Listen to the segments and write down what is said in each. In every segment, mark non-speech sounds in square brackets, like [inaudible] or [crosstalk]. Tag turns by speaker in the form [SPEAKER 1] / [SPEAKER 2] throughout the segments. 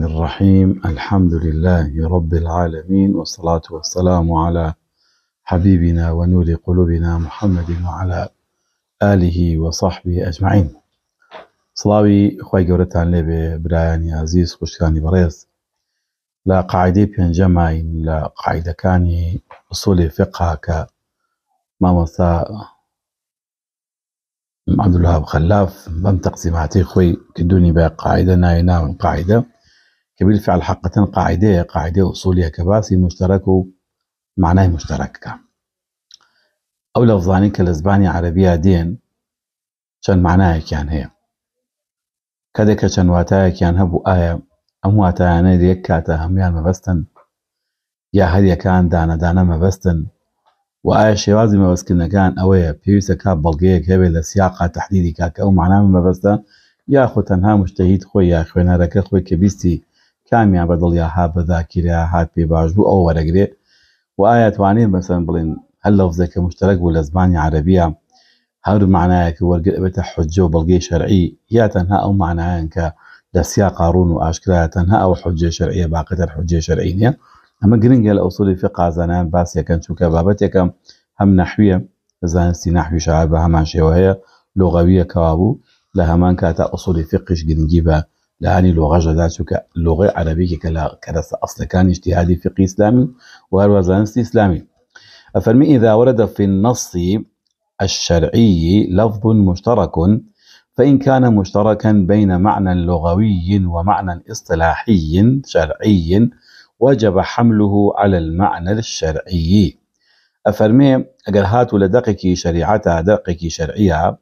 [SPEAKER 1] الرحمن الرحيم الحمد لله رب العالمين والصلاة والسلام على حبيبنا ونور قلوبنا محمد وعلى آله وصحبه أجمعين أخوة براياني عزيز خشكاني بريز لا قاعدة عزیز جمعين لا قاعدة كاني أصول فقه قاعدەکانی سولی فقاکە مامۆسا عبدله خلاف بەم تەقسیماتی خۆی کردونی بە ناي ناي ناي قاعدە بالفعل حقا قاعدة قاعدة أصولية كباسي مشترك معناه مشترك أو لفظاني كالإسباني عربية دين چەند معنایەکیان هەیە کەدێک کە چەند واتایەکیان هەبوو ئایا آية، ئەم واتایانە یەک کاتە هەمویان مەبەستن يا هەریەکان دانا دانا مبستن وآية شێوازی مبستن كان أوي بيوسا كاب هەبێت كابي لسياقة تحديدي كاك أو معناه مبستن يا خۆ تەنها مشتەهید خوي يا خوێنەرەکە خۆی خوي كبيستي کامیان بەدڵیا ها بەذاکیریا هات پێ باش بوو ئەو وەرەگرێ و ئایا مثلا بەسەن هل لفظ لەوزەکە مشتەرەک بوو لە زمانی عربیە هەر معنایەکی وەرگرت بێتە حجە و بەڵگەی شەرعی یا تەنها ئەو معنایان کە لە قارون و ئاشکرایە تەنها ئەو حجێ شەرعیە باقیتر حجێ شەرعی نیە ئەمە گرنگە لە ئەوسولی فقازانان باسیەکەن چونکە بابەتێکم هەم نەحویە زانستی نحوی شعر بە هەمان شێوەیە لۆغەویە کەوا بوو لە هەمان کاتە ئەوسولی فقش گرنگی بە لأني لغة جداتك لغة عربية كرس أصل كان اجتهادي فقه إسلامي وهو زانست إسلامي أفرمي إذا ورد في النص الشرعي لفظ مشترك فإن كان مشتركا بين معنى لغوي ومعنى اصطلاحي شرعي وجب حمله على المعنى الشرعي أفرمي اجل هات لدقك شريعتها دقك شرعيها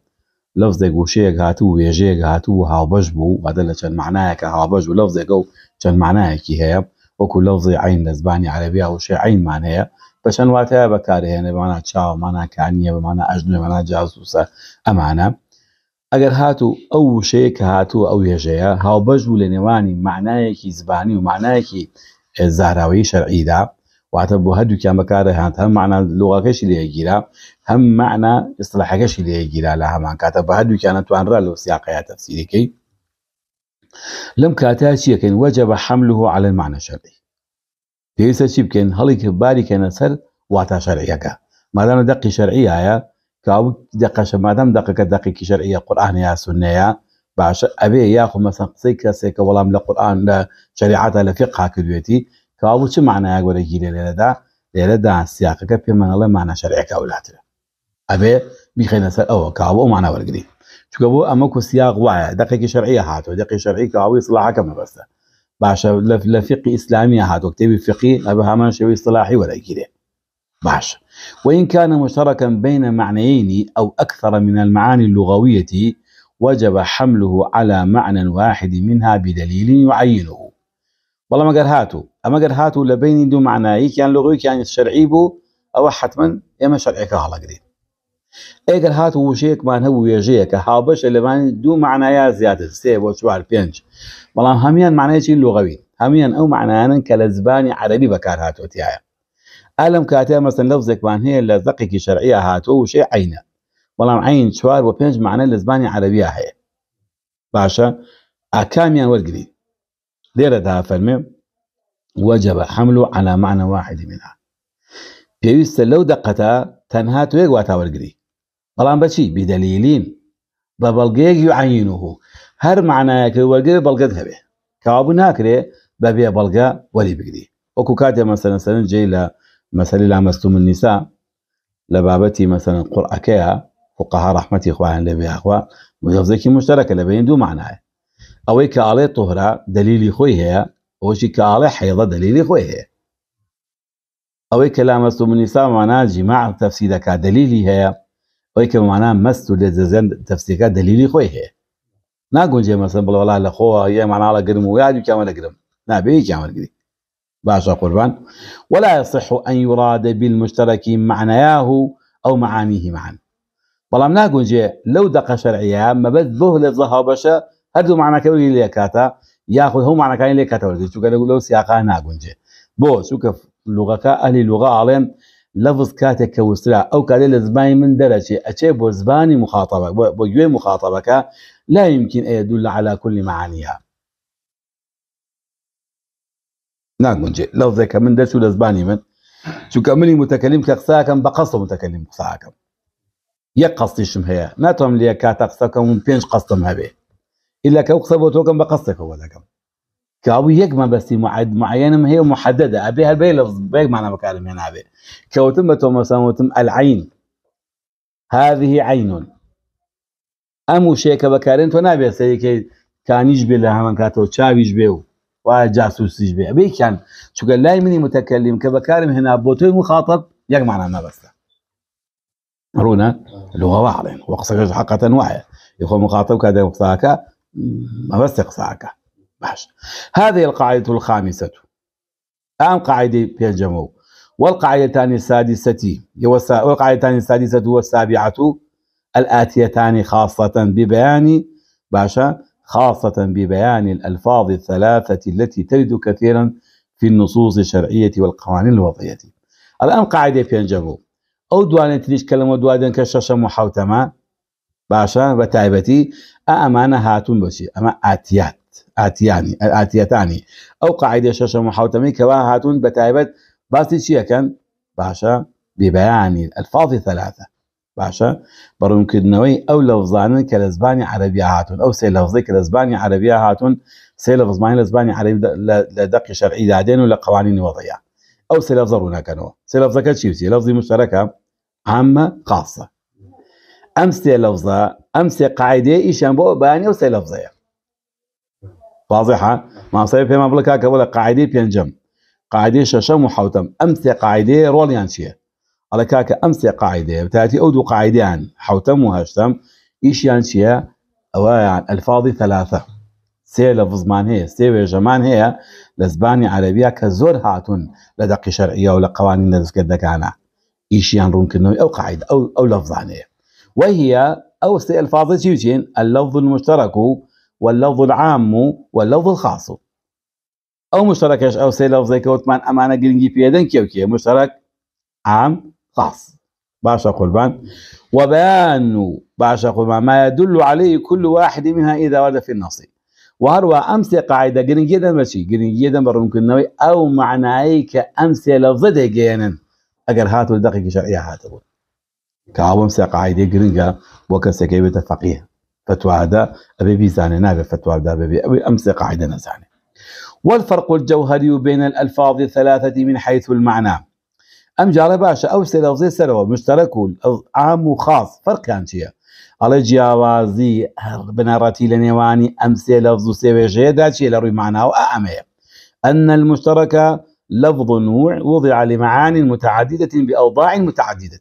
[SPEAKER 1] لەفزێک گوشەیەک هاتوو وێژەیەک هاتوو و هاوبەش بوو ئەدە لە چەند معناەکە هاوبەش و لەفزێکە و چەند معناەکی هەیە وەکو لەفزی عین لە زبانی عربیا وشێ عینمان هەیە بە چەند واتەیە بەکارهێنێ بەمانە چاوەمانەکانیە بەمانە ئەژنێمەە جاسووسە ئەمانە ئەگەر هاتوو ئەو وشەیە کە هاتوو ئەو هێژەیە هاوبەش و لە نێوانی معنایەکی زبانی و معنایەکی زاراوی شەرعیدا وحتى بهدو كما مكاره هانت هم معنى لغة كش اللي يجيرا هم معنى إصلاح كش اللي يجيرا لها معنى كاتب بهدو كان توان را لو سياقيا تفسيري كي لم كاتا شيء كان وجب حمله على المعنى الشرعي ليس شيء كان هلك باري كان سر واتا كا ما دام دقي شرعية يا كاو دقة ما دام دقة دقيقة شرعية قرآن يا سنة يا باش أبي ياخو مثلا قصي كسيك ولا من القرآن لا شريعة لا فقه كدويتي کابو چه يا گوره گیره لیره دا لیره دا سیاقه که پی مناله معنی شرعه أبي اولاتره أو بخیر نسر اوه کابو شو كابو أما كو سياق کو سیاق شرعية هاتو شەرعی شرعية كابو يصلح كم بس مەبەستە لف لە فقی هاتو هاتۆ کتێبی أبي هما هەمان شێوی ولا وەرەگیرێ باش وإن كان مشتركا بين معنيين أو أكثر من المعاني اللغوية وجب حمله على معنى واحد منها بدليل يعينه بەڵام ئەگەر هاتوو ئەمەگەر هاتوو لە بینی دوو معناییکیان لەغویکیانی شەرعی بوو ئەوە حتمما ئێمە شەرعەکە هەڵەگرین ئەگەر هاتو وشەیەکمان هەبوو وێژەیە کە هاوبەشە لەوانی دوو معنایا إيه زیاتر سێ بۆ چوار پێنج بەڵام هەمیان معنایکی لغەوی هەمیان ئەو معناانن کە لە زبانی عەربی بەکار هاتوتیایە ئالم کاتەیە مەسن لەو زێکمان هەیە لە زەقێکی شەرعە هاتووە وشێ عینە بەڵام عین چوار بۆ پێنج معنە لە زبانی عەربیا هەیە باشە ئاکامیان ديرة دا فرمي وجب حمله على معنى واحد منها بيويست لو دقتا تنها تويق واتا ورقري بلان بشي بدليلين ببلغيق يعينوه هر معنى يكري ورقري ببلغت هبه كوابو ناكري ببيا بلغا ولي بقري وكو كاتيا مثلا سنن جي لمسالي لامستوم النساء لبابتي مثلا قرأكيها فقها رحمتي اخوان لبيا اخوان مجفزكي مشتركة لبين دو معناه ئەوەی کە طهرة دليلي دلیلی خۆی هەیە علي کە دليلي خوي هي خۆی هەیە ئەوەی کە لامەست و منیسا ماناجی مع تەفسی دەکا دلیلی هەیە ئەوەی کە مانا مەست و لێ دەزێن تەفسیەکە دلیلی خۆی هەیە ناگونجێ مەسم بڵەوەڵا لە خۆوە یە ماناڵە گرم و باشا قربان ولا يصح أن يراد بالمشترك معناه أو معانيه معا بلام جي لو دق شرعيها ما بذ ذهل الظهر بشا هەردوو معناکەوری لێکاتە یاخود هەوو معنەکانی يعني لێکاتەوەردی چووکە لەگو لەو سیاقا ناگونجێ بۆ چووکە لوغەکە ئەلی لوغا ئاڵێن لەفز کاتێک کە وسرا ئەو کارێ لە زمانی من دەرەچێ ئەچێ بۆ زبانی مخاطبە بۆ گوێ مخاطبەکە لا يمكن أن يدل على كل معانيها ناگونجێ لەوزێکە من درجه لە زبانی من چونکە منی متەکەلیم کە قساکەم بە قەسە متەکەلیم قساکەم یەک قەستیشم هەیە لي كاتا کاتە قسەکەم پێنج قەستم هەبێ الا كوكسب وكم بقصك هو لكم كاوي يجمع بس معد معينة هي محددة أبيها هالبي لفظ بيج معنى بكلم هنا أبي كوتم تومسان وتم العين هذه عين أمو شيء بكارين تو نابي سيكي كان يجبي لها من كاتو تشاب بيو وجاسوس يجبي أبي كان شو قال لا مني متكلم كبكارم هنا بوتو مخاطب يجمع معنا ما بس رونا لغة واحدة وقصة حقة واحدة يخو مخاطب كذا وقصاكا ما بس اقصاك باش هذه القاعدة الخامسة الآن قاعدة في الجمو والقاعدتان السادسة والقاعدتان السادسة والسابعة الآتيتان خاصة ببيان باشا خاصة ببيان الألفاظ الثلاثة التي ترد كثيرا في النصوص الشرعية والقوانين الوضعية الآن قاعدة في الجمو أو دوانة ليش كلمة دوادن كشاشة باشا و أمانة هاتون بشي أما آتيات آتياني آتياتاني أو قاعدة شاشة محوتەمی کەوا هاتون بتايبت تایبەت باسی باشا باشە ببیانی ئەلفاظی ثلاثة باشا برون ئەو أو لفظان لە زبانی عەربی هاتون أو سێ لەوزەی کە لە زبانی هاتون سێ لفظ زمانی لە زبانی عەربی لە دەقی شەرعی دادێن و لە قوانینی وەضعیە ئەو سێ لەفزە ڕوونەکەنەوە سێ لەفزەکە چی وتی لەفزی امسي لفظا امسي قاعدة ايشان بو باني وسي لفظة واضحة ما صيب في مبلكا كولا قاعدة بينجم قاعدة ششم وحوتم امسي قاعدة رول يانشيه على كاكا امسي قاعدة بتاتي اودو قاعدة عن حوتم وهشتم ايش يانشيه اوايا يعني الفاضي ثلاثة سي لفظ مان هي سي ويجمان هي لزباني عربية كزور هاتون لدقي شرعية ولا قوانين لزكدك انا ايش يان رونك او قاعدة او او لفظان وهي أوسط ألفاظ التيوتين اللفظ المشترك واللفظ العام واللفظ الخاص أو مشترك أو لفظ لفظي كوتمان أمانة في بيدن كيوكي مشترك عام خاص باشا قربان وبيان باشا قربان ما يدل عليه كل واحد منها إذا ورد في النص وهروى أمس قاعدة جرنجية دمشي جرنجية دمر ممكن نوي أو معنايك أمس لفظته جينا أجر هاتو الدقيقة شرعية هاتو كعوام ساق عايدة جرينجا وكا سكيبة فقيه فتوى هذا أبي بيزاني نابي فتوى هذا أبي أبي أمس قاعدة نزاني والفرق الجوهري بين الألفاظ الثلاثة من حيث المعنى أم جارة باشا أو سلوزي سلوى مشترك عام وخاص فرق كان يعني شيء على جياوازي بنارتي لنيواني أم سلوز سيوجي شيء لروي معناه وأعمي أن المشترك لفظ نوع وضع لمعان متعددة بأوضاع متعددة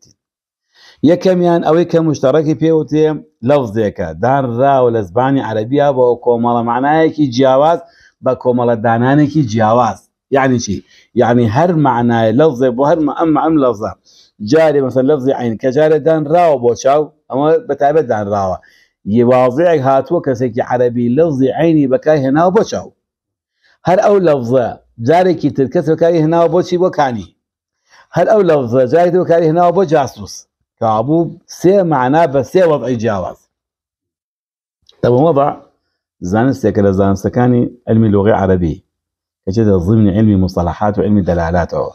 [SPEAKER 1] یەکەمیان ئەوەی کە مشتەڕەکی پێوتێ لەوزێکە دانراوە لە زبانی عەربیا بۆ کۆمەڵەمانایەکی جیاواز بە کۆمەڵە دانانێکی جیاواز یعنی چی یعنی هەر معنای لەوزێ بۆ هەرمە ئەم ئەم لەوزە جارێ مەسەر لەفزی عین کە جارە دانراوە بۆ چاو ئەمە بەتابەت دانراوە یوازەیەک هاتووە کەسێکی عەربی لەوزی عینی بەکای هێناو بۆ چاو هەر ئەو لەوزە جارێکی ترکەس بەکاری هێناوە بۆچی بۆ کانی هەر ئەو لەوزە جاری بەکاری هێناوە بۆ جاسووس كعبوب سي معناه بس سي طيب، وضع جاوز طب وضع زانست كلا زانست كاني علمي اللغه العربيه كجد ضمن علمي مصطلحات وعلمي دلالات أو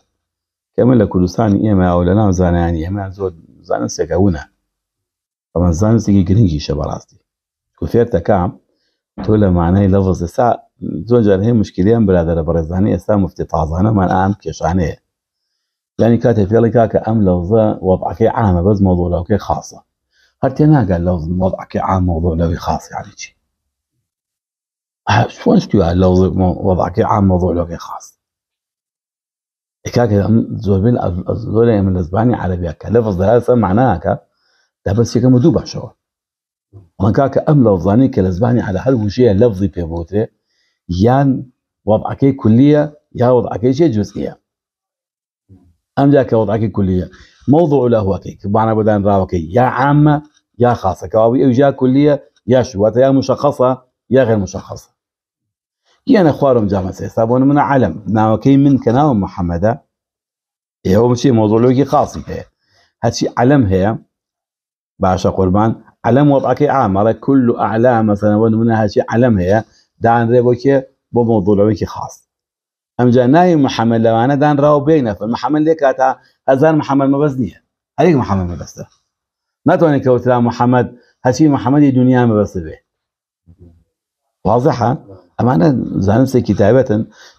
[SPEAKER 1] كمل لكل سان إما أو لا زان يعني إما زود زانست كونا طبعا زانست كي جرينجي شبراستي كثير تكام تقول معناه لفظ سا زوجها هي مشكلة برادر برزاني سا مفتي طازانة من الآن كشانيه يعني كاتب في كاكا ام لفظ وضعك عامه بس موضوع لو خاصه هرتي ما قال لفظ وضعك عام موضوع لو خاص يعني شي آه، شو انت تقول لفظ وضعك عام موضوع لو خاص كاكا زوبين زوبين من الاسباني على بيكا لفظ هذا معناها كا ده بس هيك مدوبة شو وان كاكا ام لفظاني كالاسباني على هل وشي لفظي في بوته يان وضعك كليه يا وضعك شيء جزئيه أم جاك وضعك الكلية موضوع له كيك معنا بدان راوكي يا عامة يا خاصة كوابي أو جاك كلية يا شوات يا مشخصة يا غير مشخصة يا أنا خوارم جامعة سيسابون من علم ناوكي من كناو محمدة إيه هو مشي موضوع لوكي خاصي هي هادشي علم هي باشا قربان علم وضعك عام على كل أعلام مثلا ونمنا هادشي علم هي دان ريبوكي بموضوع كي خاص ام ئەمجا محمد محەممەد لەوانەدان ڕاو بێ نەفر محەممەد لێک تا هزار محەممەد مەبەست محمد هەرێک محەممەد مەبەستە ناتوانێت کەوترا محمد هەچی محەممەدی دنیا مەبەست بێ واضحة أمانة زانم سي كتابة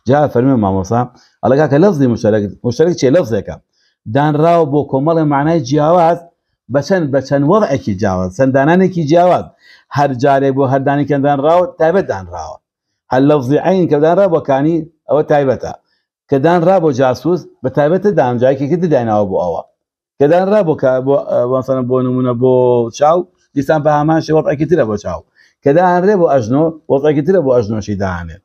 [SPEAKER 1] جاء فرمة مع موسى الله كاك لفظي مشترك مشترك شيء لفظك دان راو بو كمال معناه جواز بشن بشن وضعك جواز سندانانك جاواز هر جاري بو هر داني كان دان راو تابت دان راو هل لفظي عين كدان راو كاني ئەوە تایبەتە را بۆ جاسوس بە تایبەتە دامجایکێکی دداناوە بۆ ئەوە کەدانرا بۆ بۆسانە بۆ نمونە بۆ چاو دیسان بە هامان شێوەڕێکی ترە بۆ چاو کەداهانرێ بۆ ئەژنۆ وەڵێکی ترە بۆ ئەژنۆشی داهانێت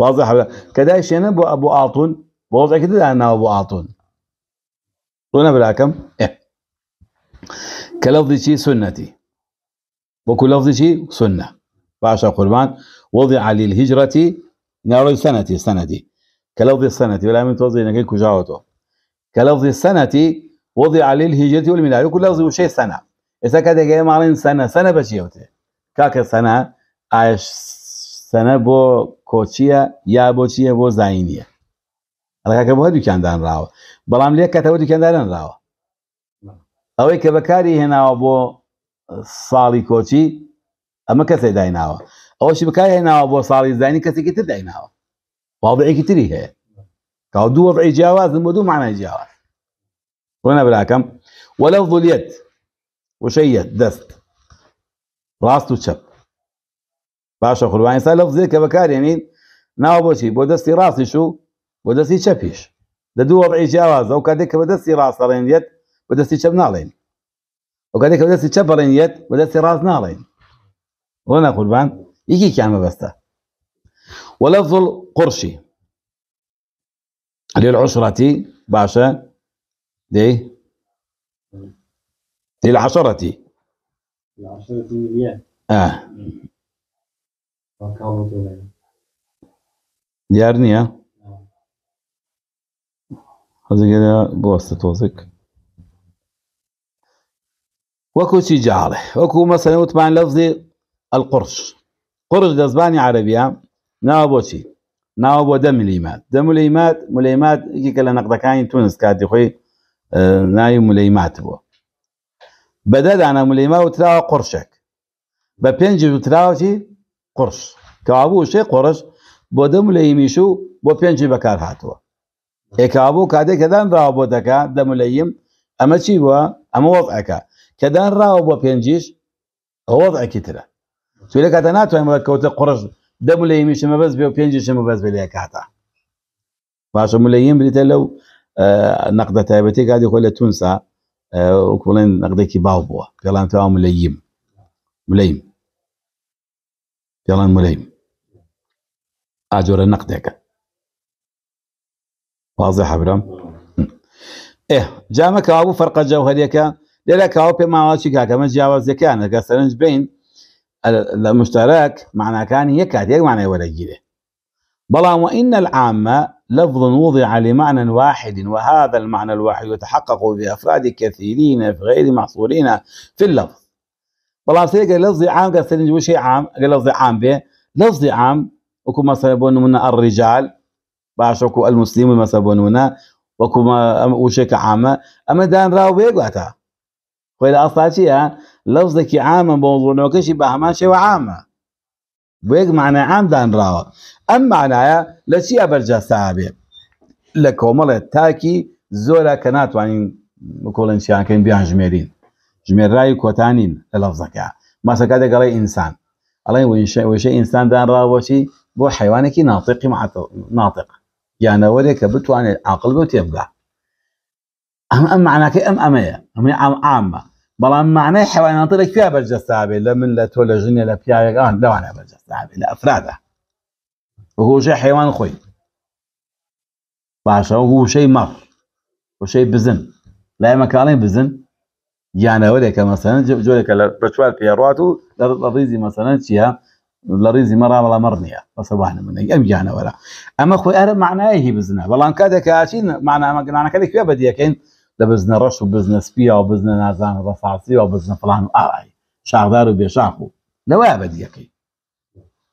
[SPEAKER 1] واضح کەدای شێنە بۆ ئەبوو ئاتون بۆ وەڵێکی دداناوە بۆ ئاتون ڕۆنە براکەم کە لەڵدیچی سنەتی وەکو لەڵدیچی سنە باشە قوربان وضع للهجرة يعني سنتي سنتي كلفظ السنة ولا من توضي إنك جاوته كلفظ السنة وضع للهجرة والميلاد كل لفظ وشي سنة إذا كده جاي معلن سنة سنة بشيوته كاك سنة عايش سنة بو كوتشية يا بوتشية بو زاينية هذا كاك بو هدو كان دان راو بلام ليك كتبو دو كان دان راوة نعم. أوي كبكاري هنا بو صالي كوتشي أما كسي دايناوة ئەوە شبکای هێناوە بۆ ساڵی زانی کەسێکی تر دایناوە واڵدەیەکی تری هەیە تا دووە ڕێ جیاوازن معنى دوو وانا جیاواز وەنە براکەم وەلەو ظولیت وشەیەت دەست ڕاست و چەپ باشە خوروانی سا لەفزێک ناو بۆچی بۆ دەستی ڕاستیش و بۆ دەستی چەپیش لە دووە ڕێ جیاواز ئەو کاتێک کە بە دەستی ڕاستەڕێنێت بە دەستی چەپ ناڵێن ئەو کاتێک کە بە دەستی چەپ بەڕێنێت بە يجي كامل بس ولفظ القرش للعشرة باشا دي للعشرة العشرة اه ديارنيا نعم. هذا كده بوسط توزك وكو شي جاله وكو مثلا وتبع لفظي القرش قرش لە زبانی عربە ناوە بۆچی ناوە بۆ دە ملیمات دە ملیمات ملیمات یکیکە لە نەقدەکانی تونس کاتی خۆی ناوی ملیمات بووە بەدەدانە ملیما وتراوە قڕشێک بە پێنج وتراوەی قڕش کەوابوو شێ قڕش بۆ دەم لە ئیمیش و بۆ پێنجی بەکار هاتووە ئێکابوو کاتێک کەدان ڕاوە بۆ دەکا دەملەیم ئەمە چی بووە ئەمە وەڵەکە کەدان ڕاوە بۆ پێنجیش ئەوەڵ ئەکی ترە توی لە کاتە ناتوانین يعني بڵێت کەوتە قرش دم ملەیمیشە مەبەز بێ و پێنجشە مەبەز بێ لە کاتە باشە ملەیم بریتە لەو آه، نەقدە تایبەتی کاتی خۆی لە تونسا وکڵێن نەقدێکی باو بووە پێڵان تەوا ملەیم ملەیم پێڵان ملەیم ئاجۆرە نەقدێکە واضح حبرم ئێ إيه، جامە کاوە بوو فەرقە جەوهریەکە لێرە کاوە پێ ماوەکی کاکەمە جیاوازەکانە کە سەرنج بین المشترك معنى معناکان یەکات یەک معنى وەرەگیرێ بەڵام وإن العامة لفظ وضع لمعنى واحد وهذا المعنى الواحد يتحقق بأفراد كثيرين في غير محصورين في اللفظ بەڵام سێگە لفظ عام کە سەرنج وشی عام قال لفظ عام به لفظ عام وكما سيبون من الرجال باش المسلم مەسە سيبون نمونە وكما وشيك عامه اما دان راو گواتە فإذا أصلا شيء لفظك عامة موضوعك شي بهمان شي وعامة بيك معنى عام دان راوة أم معناها لشي أبرجا سابي لكومل تاكي كانت انشاء كان بيان جميرين کە رأي كوتانين بیان ژمێرین ژمێرایی کۆتانین لە لەفزەکە ماسەکە دەگەڵی ئینسان ئەڵی وشە ئینساندان ڕاوەچی بۆ حیوانێکی ناتقی ناطق یانەوەرێک يعني کە بتوانێت عقل بۆ تێبگا ئەم أم معناکە ئەم ئەمەیە ئەمە عام عامە بەڵام معنای حیواناتێک پیا بەرجەستابێت لە من لە تۆ لە ژنیە لە پیاوێکان لەوانە بەرجەستابێت لە ئەفرادا هۆژە حیوان خۆی باشە هوشەی مەڕ وشەی بزن لای مەکاڵی بزن یانەوەرێکە مەسەن جۆرێکە لە بەچوار پێڕات و لە ڕیزی مەسەنە چییە لە ڕیزی مەڕا بەڵام مەڕ نییە بەسەبانە منە ئەم یانەوەرە ئەمە خۆی ئەرە معنایەکی بزنە بەڵام کاتێک ئاچین معنامەگرانەکەی کوێ بەدیەکەین لە بزن رش و بزن سپیا و بزن نازان ڕەفاسی و بزن فلان و ئاوای آه، آه، شاردار و بێشاخ و لەوەیە یقی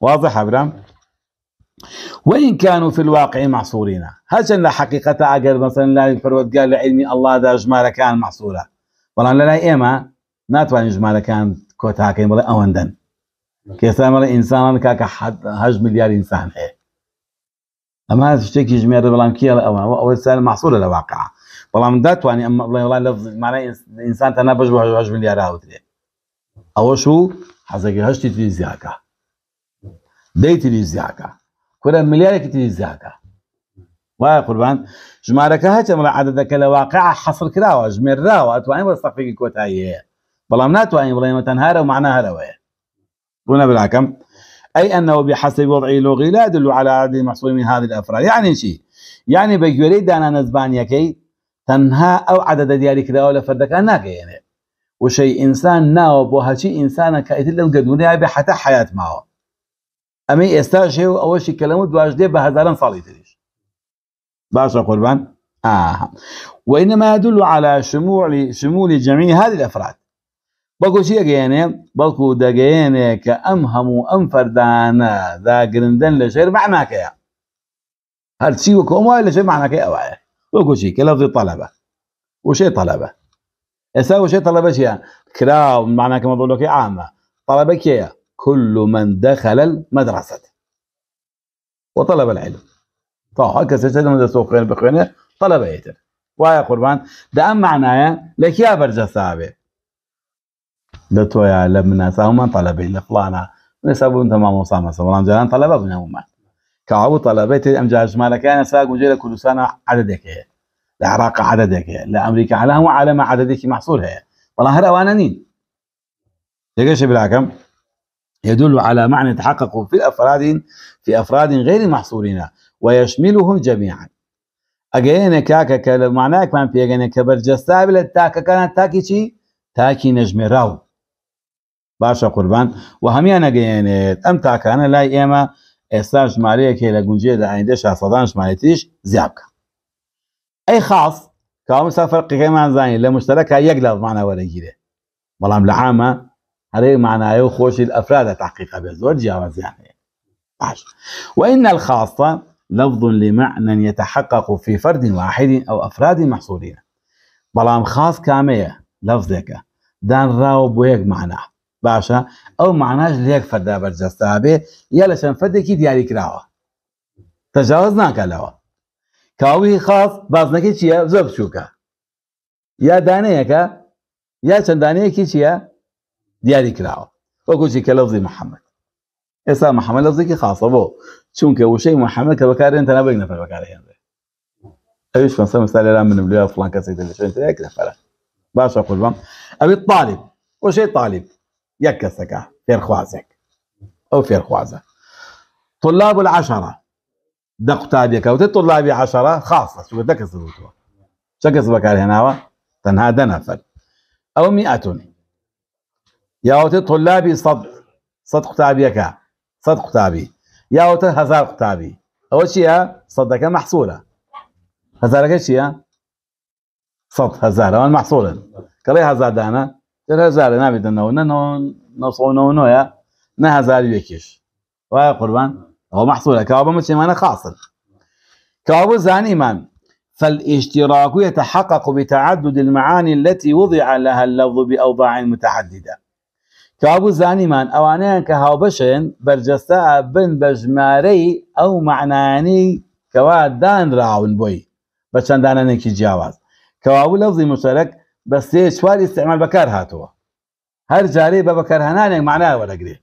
[SPEAKER 1] واضح حبرام وإن كانوا في الواقع محصورين هل لا حقيقة مثلا لا فرود قال لعلمي الله دا جمال كان محصورة والله لا إيما ناتواني جمال كان كوتاكين بلا أوندن كيسام الإنسان كاك حد هج مليار إنسان هي أما هذا الشيء يجمع بلام كيا أو أول سال محصورة لواقعه بلا من دات واني يعني أما الله الله لفظ معناه إنسان تنبج واحد واحد مليار أوتري أول شو حزق هشتي تري زيادة دي تري زيادة كل مليار كتير زيادة واه قربان جمارك هاتش ملا عدد كلا واقع حصل كلا وجمير را واتواني بس تخفيق الكوت هاي بلا من دات واني بلا ما تنهار ومعناه هلا وين قلنا بالعكم اي انه بحسب وضع لغي لا يدل على عدد المحصول من هذه الافراد يعني شيء يعني بجوري دانا نزبانيا كي تەنها او عدد دیاریکراوە لە فەردەکە ناگەیەنێ وشەی ئینسان ناوە بۆ هەچی ئینسانە کەئیتر لەم گەدونای بێ حتا حیات ماوە ئەمەی ئێستا ژێ و ئەوەشی کەلەمە دواش دێ بە هەزاران ساڵی تریش باشا قربان آه. وإنما يدل على شمول شمول جميع هذه الأفراد بەڵکو چیە گەێنێ بەڵکو دەگەێنێ کە ام فردان ئەم فەردانە داگرندن لە شێر معناکەیە هەرچی وەکۆم وای لە شێر معناکەی وەکوچی طلبه وشي طلبه وشەی وشي طلبه شيء تەلەبە معناه كما بقول لك عامه طلبة كيا كل من دخل المدرسة وطلب العلم طه طيب، كسجد من سوق بخوينه طلب يتر ويا قربان ده ام معناه لك يا برجا ثابت ده تويا لمنا ساوما طلب الى فلانا نسبون تمام وصامه سلام جلان بنا ابنهما كعو طلبات ام جاهز انا ساق وجيلا كل سنه عددك هي العراق عددك هي لامريكا على هو ما عددك محصول هي والله هر وانا نين ليش بالحكم يدل على معنى تحقق في الافراد في افراد غير محصورين ويشملهم جميعا اجينا كاكا كمعناه كمان كبر جستابل تاكا كانت تاكي شي تاكي نجم راو باشا قربان انا جينا ام انا لا ايما ئێستا ژمارەیەکێ لە گونجێ لە عندي شافەدان ژمارەتیش زیاب زيابك اي خاص کامسا فەرقیەکەمان لا مشترك هي يقلب معنا ولا وەرەگیرێ بەڵام لە عامە هەرێ معنایە و خۆشی ئەفرادە تحقیقە بێ زۆر جیاوازیانەیە باش وإن الخاصة لفظ لمعنى يتحقق في فرد واحد أو أفراد محصورين بلام خاص كامية لفظك دان راو بويك معناه باشا او معناش ليك فدا برجستابه يلا شن فدا كي دياري كراوا تجاوزنا ناك كاوي خاص باز ناك چيا زوب شوكا يا داني يكا يا شن داني كي چيا دياري كراوا وكو شي كلفظي محمد اسا محمد لفظي كي خاصه بو چونك وشي محمد كبكار انت نبغي نفر بكار هنا ايش فنسى مثال الان من بلوها فلان كسيد اللي شو انت هيك باشا قربان ابي طالب وشي طالب يك السكه فير خوازك او فير خوازه طلاب العشره دق تابعك وت طلاب عشره خاصه شو بدك تسوي شكس بكار هنا تنها دنفل او يا وتي طلابي صد صد قتابيك صد قتابي وتي هزار قتابي او شيء صدك محصوله هزارك شيء صد هزار محصولا كلي هزار دانا تر زره نمیدن نه نه نه نه نه يا نه هزار يكش ويا قربان هو محصولة که آبه مچه ما خاصل که آبه زنی من فالاشتراکو يتحقق بتعدد المعانی التي وضع لها اللفظ بأوضاع متحدده که آبه زنی من اوانه اوانيان كهاوبشن برجستا بن بجماری او معنانی که كواد دان راون بوی بچندانه نکی جاواز که آبه لفظی مشتەرەك بس هي چواری استعمال بكار جاري هاتووە هنان جارەی بە بەکارهێنانێک معناوە دەگرێ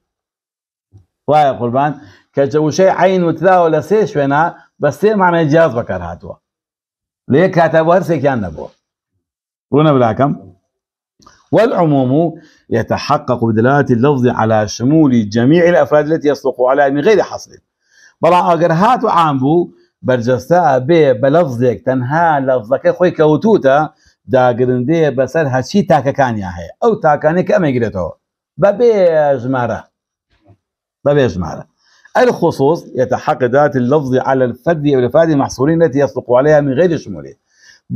[SPEAKER 1] وایە قوربان کە عين عین ولا سي شوينا بس هي معنى جیاز بكار هاتوا ليك كاتب هرسي كان نبو رونا بلاكم والعموم يتحقق بدلالة اللفظ على شمول جميع الأفراد التي يصدق عليها من غير حصر بلا أجر هاتو عامبو برجستا بي بلفظك تنها لفظك خوي كوتوتا داگرندەیە بەسەر هەچی تاکەکانیان هەیە ئەو تاکانێک ئەمەگرێتەوە بەبێ ژمارە بەبێ ژمارە الخصوص يتحقق ذات اللفظ على الفرد أو الفرد المحصورين التي يصدق عليها من غير شموله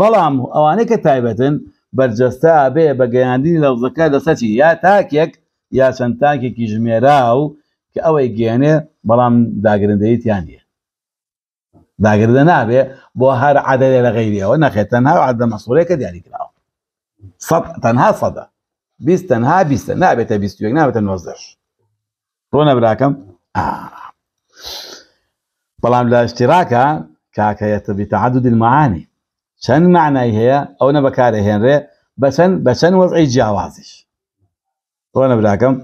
[SPEAKER 1] بەڵام ئەوانەیە تایبەتن بەرجەستا بێ بە گەیاندنی لەوزەکە چی یا تاکێک یا چەند تاکێکی ژمێرا و کە ئەوەی گێنێ بەڵام ایت نیە داگردە نابێ بۆ هەر عادێ لە غیریەوە عدد مصوره که دیاری دیاریکراوە صد تنها صد بیست تەنها بیستە نابێتە بیستێک نابێتە نۆزدەش ڕۆنە براکەم آه. بەڵام لە شتراکە کاکەیەتە بتەعدد المعانی که که هەیە ئەو نە بەکارە هێنرێ بە چەند بە چەند وەزعی جیاوازیش ڕۆنە براکەم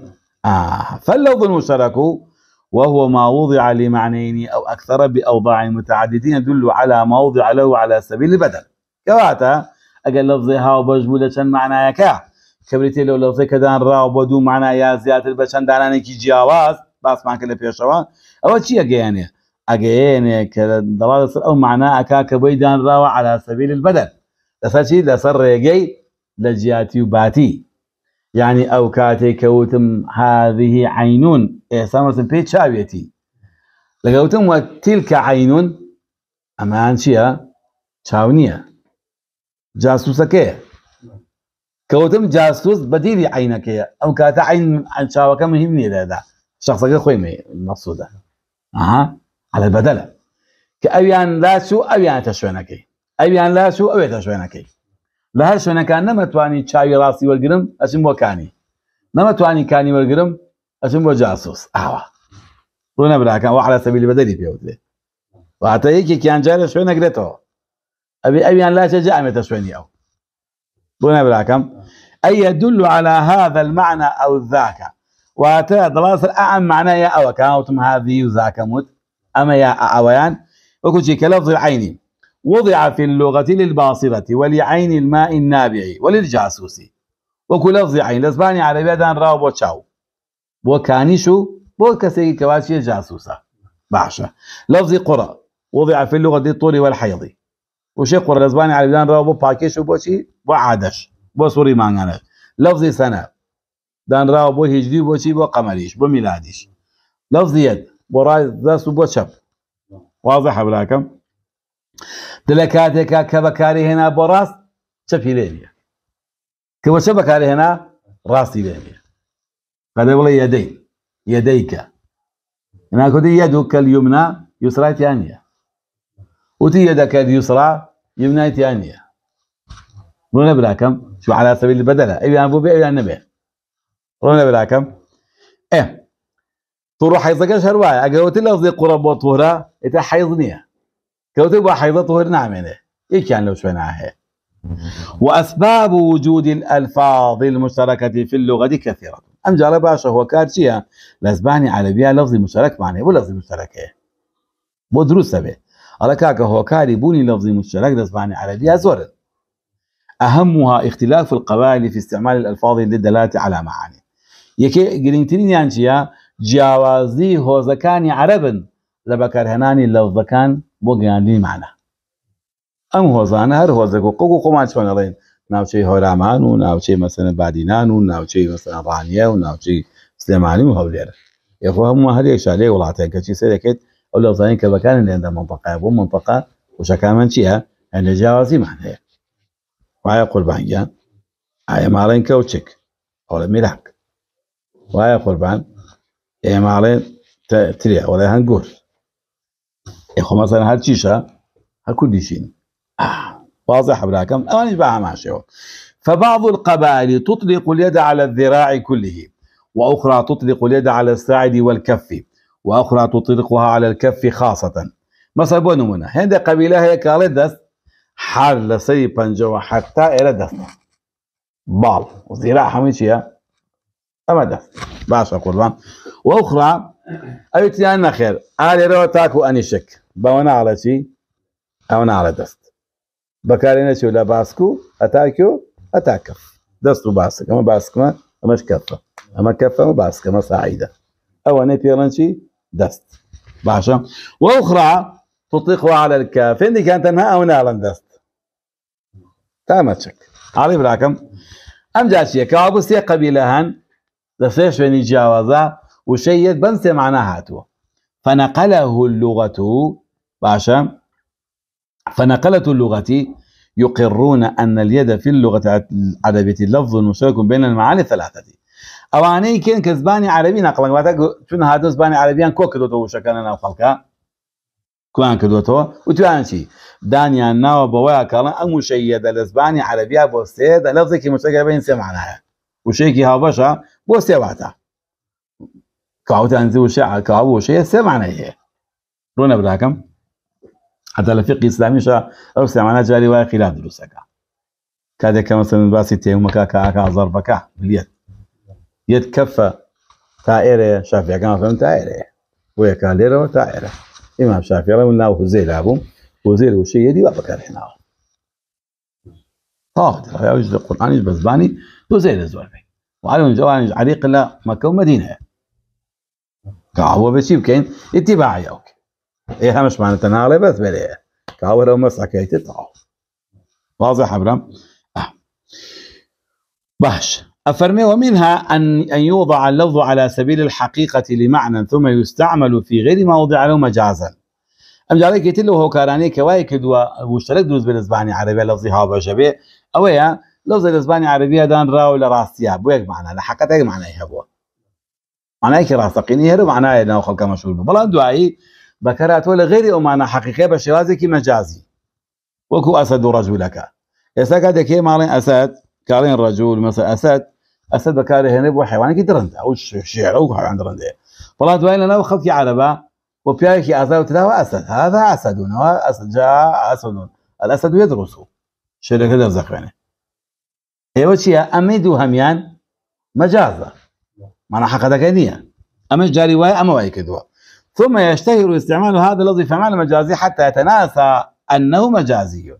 [SPEAKER 1] فەل رو بن و شەرەکو و وهو ما وضع لمعنين أو أكثر بأوضاع متعددين يدل على ما وضع له على سبيل البدل كواتا أقل لفظ هاو بجمولة شن معنى كا كبرتي لو لفظ ڕاو راو دوو معنى يا زيادة البشن دانا كي جاواز کرد لە كلا بيشوا او ئەگەیانێ ئەگەیەنێ کە دەڵات لەسەر او معنى ئەکا كبيدان بەی على سبيل البدل لساتشي لسر لەسەر لجياتي وباتي. يعني او كاتي كوتم هذه عينون إيه، ثمرة بيت شاويتي لقوتم وتلك عين أما أنشيا شاونية جاسوسة كي كوتم جاسوس بديل عينك أو كاتا عين عن شاوك مهمني لهذا خوي مي مقصودة أها على البدلة كأبيان لا سو أبيان تشوينك أبيان لا سو أبيان تشوينك لا شو لهر شوينك نمتواني شاوي راسي والقرم أسم وكاني نمتواني كاني والقرم ئەچم بۆ جاسوس ئاوە آه. سبيل نەبراکەم وە حرا سەبیلی بەدەری كان لێ شوي یەکێکیان أبي أبي أن لا شجاع متى شوي نيو رونا ڕوو كان أي يدل على هذا المعنى أو ذاك واتە معنى يا أو كان وتم هذه وذاك موت أما يا أويان يعني. شيء كلفظ العين وضع في اللغة للباصرة ولعين الماء النابع وللجاسوس وكلفظ عين لسباني على بيدان راو وتشاو بو كانيشو بو كسي كواشي جاسوسا باشا لفظي قرى وضع في اللغة دي الطول والحيض وشي قرى الأسباني على بلدان راو بو باكيش بو شي بو عادش بو سوري مانغانش لفظي سنة دان راو بو هجري بو شي بو قمريش بو ميلاديش لفظي يد بو راي ذاس بو شب واضح بلاكم دلكاتك كبكاري هنا بو راس شبي ليلية كبو شبكاري هنا راسي ليلية قد يقول يدي يديك انا كنت يدك اليمنى يسرى ثانيه وتي يدك اليسرى يمنى ثانيه رونا بلا كم شو على سبيل البدله اي انا بوبي اي انا به رونا بلا كم ايه طور حيضك شروايا اقوت لفظي قرب وطهرة اتا حيضنيه كوتب حيضة طهر نعم يعني ايش كان لو شفناها واسباب وجود الالفاظ المشتركه في اللغه كثيره ئەم جاڵە هو كارشيا لازباني لە لفظي مشترك معنى مشتەرەک مانێ بۆ لەفزی مشتەرەکەیە بۆ إيه؟ دروستە على ئەلە هو كاري بوني لفظي مشترك لازباني على بيا زور أهمها اختلاف القبائل في استعمال الألفاظ للدلالة على معاني يكي جرينترين جاوازي جیاوازی هۆزەکانی عەربن لە هناني لەوزەکان كان گەاندی معنى ام هۆزانە هەر هو زكو قوگ و قۆمان چۆنەڵێن ناوچه هەورامان و ناوچه مثلا بادینان و ناوچه مثلا رانیه و ناوچه سلمانی و هولیره هر یک ولاته هەولێر یخۆ هەموو هەرێک شارێ وڵاتەیە کەچی سەرەکەیت ئەو لە زانین کە بەکانن لێندا منتەقای بۆ منتەقا وشەکانمان چییە هەندێ های هەیە وایە قوربانگیان ئایا ماڵێن کەوچک ئەو لە میراک وایە قوربان ئێماڵێ ترێ وڵێ هەنگور یخۆ مثلا هر چیشه هر کدیشین آه واضح براكم اواني مع شيء فبعض القبائل تطلق اليد على الذراع كله واخرى تطلق اليد على الساعد والكف واخرى تطلقها على الكف خاصه مثلا بو نمونه هند قبيله هي قال دست حر لسي پنجو حتى الى دست بال ذراع حميشيه اما دست باشا قربان واخرى اويتيان خير على رو تاكو شك بونا على شيء او على دست بەکارێ نەچێت باسكو اتاكيو و دستو ئەتاکە دەست و ما ئەمە باسکمە اما کەفە ما کەفەمە ما ساعیدە او نەی پێڵەنچی دست باشا واخرى تطيقه على الكاف اني كانت انها او نالن دست تشك علي براكم ام جاشيه كابوسيه قبيله هن دسيش بني جاوزا وشيد بنسي معناها هاتوا فنقله اللغه باشا فنقلة اللغة يقرون أن اليد في اللغة العربية لفظ مشترك بين المعاني الثلاثة ئەوانەی کێن هذا زباني عربي أن كوك دوتو زبانی أنا وخلقا كوان كدوتو وتو أنا شي دانيا ناو چی كالا أمو بەوەیە کاڵە ئەم عربية لە زبانی كي مشترك بين سي معناها وشيكي ها وشەیەکی بو سي واتا كاو زی وشي كاو وشي سي معناها رونا بلاكم حتى لە إسلامي شا ئەو سامانە جاري ويا خلاف كذا كما دروستەکە کاتێککە مەسن كا كا کاکە زەرفەکە بلێت یەت کەفە تا ئێرەیە شافیەکان فەن تا ئێرەیە بۆ یەکا لێرەوە تا ئێرە ئیمام شافیەڵە من ناو حوزەی لابووم حوزەی وشەی یەدی طاقت بەکارهێناوە طاقتش القرآن بزباني وزيد وعلى من جوان عريق لا مكة ومدينة كعوة بشيب كين اتباعي أوكي ايه همش معنى تناغلي بس بليه كاور او مسعكيتي تعاف واضح حبرم آه. باش أفرمي ومنها أن أن يوضع اللفظ على سبيل الحقيقة لمعنى ثم يستعمل في غير ما وضع له مجازا أم جاري كتلو هو كاراني كواي كدوا وشترك دوز بالإسباني عربية لفظي هاو بشبه أو يا لفظ الإسباني عربية دان راو لراستيا بويك معنى لحقتك معنى بو معنى كي راستقيني هرو معنى يدنا وخلقه مشهور بلان دعائي بكرات ولا غير امانه حقيقي بشوازي كي مجازي وكو اسد رجلك اسد هذا كي مالين اسد كارين رجل مثلا اسد اسد بكاره هنا بو حيوان كي درند او شعر او حيوان درند فلات وين انا وخف في عربه وبياك يا اسد اسد هذا اسد هو اسد جاء اسد الاسد يدرس شنو كذا زخمه ايوا شي امد هميان مجازا معنى حق هذا كذا امش جاري واي اما واي كذا ثم يشتهر استعمال هذا اللفظ في معنى مجازي حتى يتناسى أنه مجازي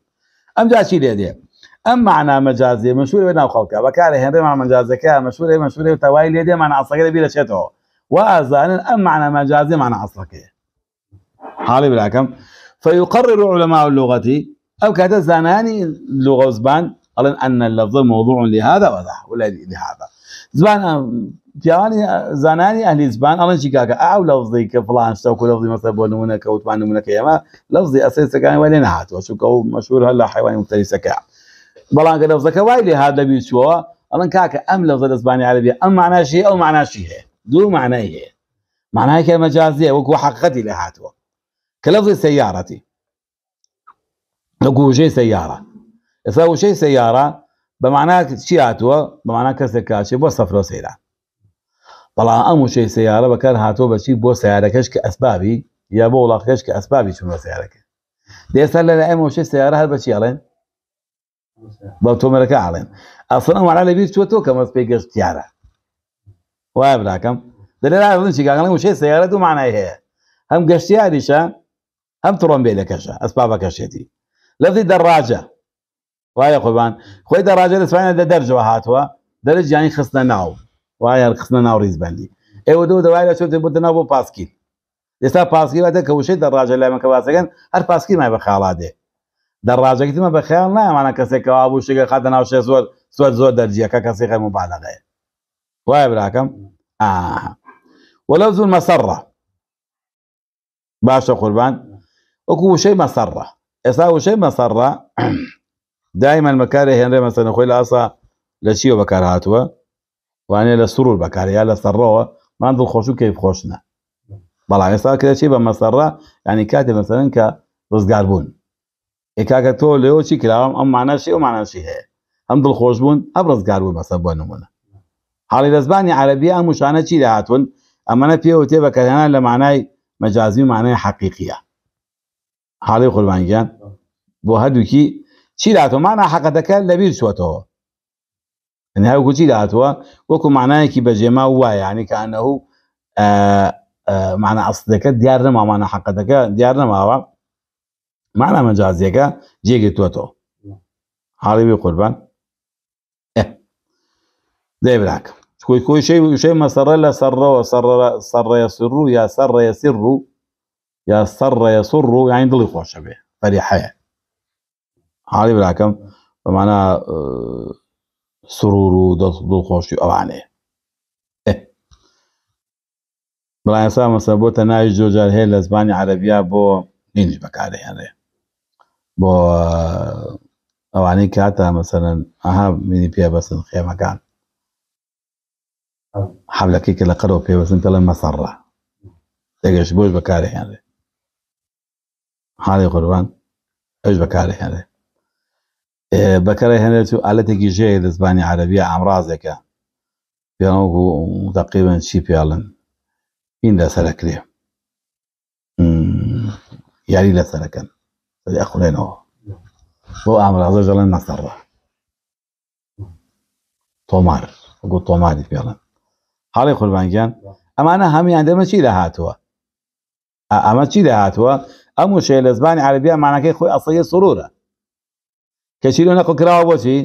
[SPEAKER 1] أم جاشي ليديه أم معنى مجازي مشهور بين أخوك وكان هنري مع مجازي كا مشهور مشهور توالي ليديه معنى أصلك بلا شيته وأزان أم معنى مجازي معنى أصلك حالي بالحكم فيقرر علماء اللغة أو كذا زناني لغة زبان قال أن اللفظ موضوع لهذا وذا ولا لهذا زبان جاني زناني اهل زبان ئەڵەنجی کاکە ئاو لەوزی کە فلان شتەکو لەوزی مەسە بۆ نمونە کەوتمان نمونونەکە ئێمە لەوزی ئەسەکان وای لێ نهاتوە چووکە و مەشهور هەر لە حیوانی مختلفەکە بەڵامکە لەوزەکە وای لێ هادەبی چووە ئەڵەن کاکە ئەم لەوزە لە زبانی عربی ئەم معناشی ئەو معناشی هەیە دوو معنای هەیە معنایکە مەجازیە وەکو حقەتی لە هاتووە كلفظ لەوزی سەیارەتی لەکو وژەی سەیارە ئێستا وشەی سەیارە بە معنا چی هاتووە بە معنا کەسێک بەڵام ئەم وشەی سیارە بەکار هاتۆ بەچی بۆ سیارەکەش کە ئەسبابی یا بۆ وڵاتەکەش کە ئەسبابی چون بە سیارەکە دێستا لە ئەم وشەی سیارە هەر بەچی ئەڵێن بەو تۆمەرەکە ئاڵێن ئەسڵ ئەمەرا لە بیر چوە تۆ کە مەس پێی گەشتیارە وایە براکەم دەلێرا چیگەڵی وشەی سیارە دوو مانای هەیە هەم گەشتیاریشە هەم تڕۆمبیلەکەشە ئەسبابەکەشێتی لەفی دەڕاجە وایە قربان خوي دراجة دەسوانە دە درجة هاتووە درجة يعني خصنا نعوم وای وایە خستنە ناو ریزبندی ای دوو دەوای لە چۆ بتە ناو بۆ پاسکیل ئێستا پاسکی وته واتە کە وشەی دەڕاجە لامەکە واسەکەن هر پاسکی مای بە خاڵا دێ دەڕاجەکەتمە بە خیال نامانە کەسێکەوە بوو شگە خاتە ناو زور زور سوەر زۆر دەرجیەکە کسه خەر مبالغه وای براکەم اه ولفظ المسرة باشا قربان اكو شيء مسرة اسا شيء مسرة [clears throat] دائما المكاره هنري مثلا خوي لاسا لشيو بكار هاتوا وانه لسرور بكاري يا لسروا ما عنده خوشو كيف خوشنا بلا يا يعني صار كذا شيء بما سرى يعني كاتب مثلا ك رزقربون اكا كتو له شيء كلام ام معنى شيء ومعنى شيء هي عنده الخوشبون ابرز قربون بس ابو نمونه حال الاسباني عربي ام مش انا شيء لهاتون اما انا فيه وتبع كلام له معناه مجازي معناه حقيقيه حالي خل بانجان بو هدوكي شيء لهاتون معنى حقدك لبير شوته يعني هاو قلت داتوا وكو معناه كي بجيما وا يعني كأنه آآ آه، آآ آه، معنى أصدقاء ديارنا ما معنى حقتك ديارنا ما هو معنى مجازيك جيكي توتو بي قربان اه دي براك كوي كوي شيء شيء ما سر لا سر وسر سر يسر يا سر يسر يا سر يسر يعني ضل خوش به فريحه عارف لكم بمعنى سرور دڵخۆشی ئەوانەیە بەڵام ئێسا مەسە بۆ تەناوی زۆجار هەیە لە زمانی عەربیا بۆ نینش مثلا اها ئەوانەی کاتە مەسەرەن ئەها منی حبل بەسن خێمەکان آه. حملەکەی کە لە قەرەوە پێوەسن کە لە بوش دەگەشت بۆش بەکارهێنێ قربان قوربان ئەوش بەکارهێنێ بەکەڕی هەنێت و ئالەتێکی ژێ دەزبانی عربیە ئامرازێکە پێوەکو تقیبن چی پیاڵن هو سەرەکرێ یاری لە سەرەکەن ئەخورێنەوە بۆ ئامرازە دەڵێن نەسەڕ تۆمار هل تۆماری پێڵن اما انا ئەمانە هەمیان ما چی له هاتوا اما چی له هاتوا امو وشەیە لە عربيه معناه كي خۆی ئەسەیە سرورە کەچیرۆ نەقکراوە بۆچی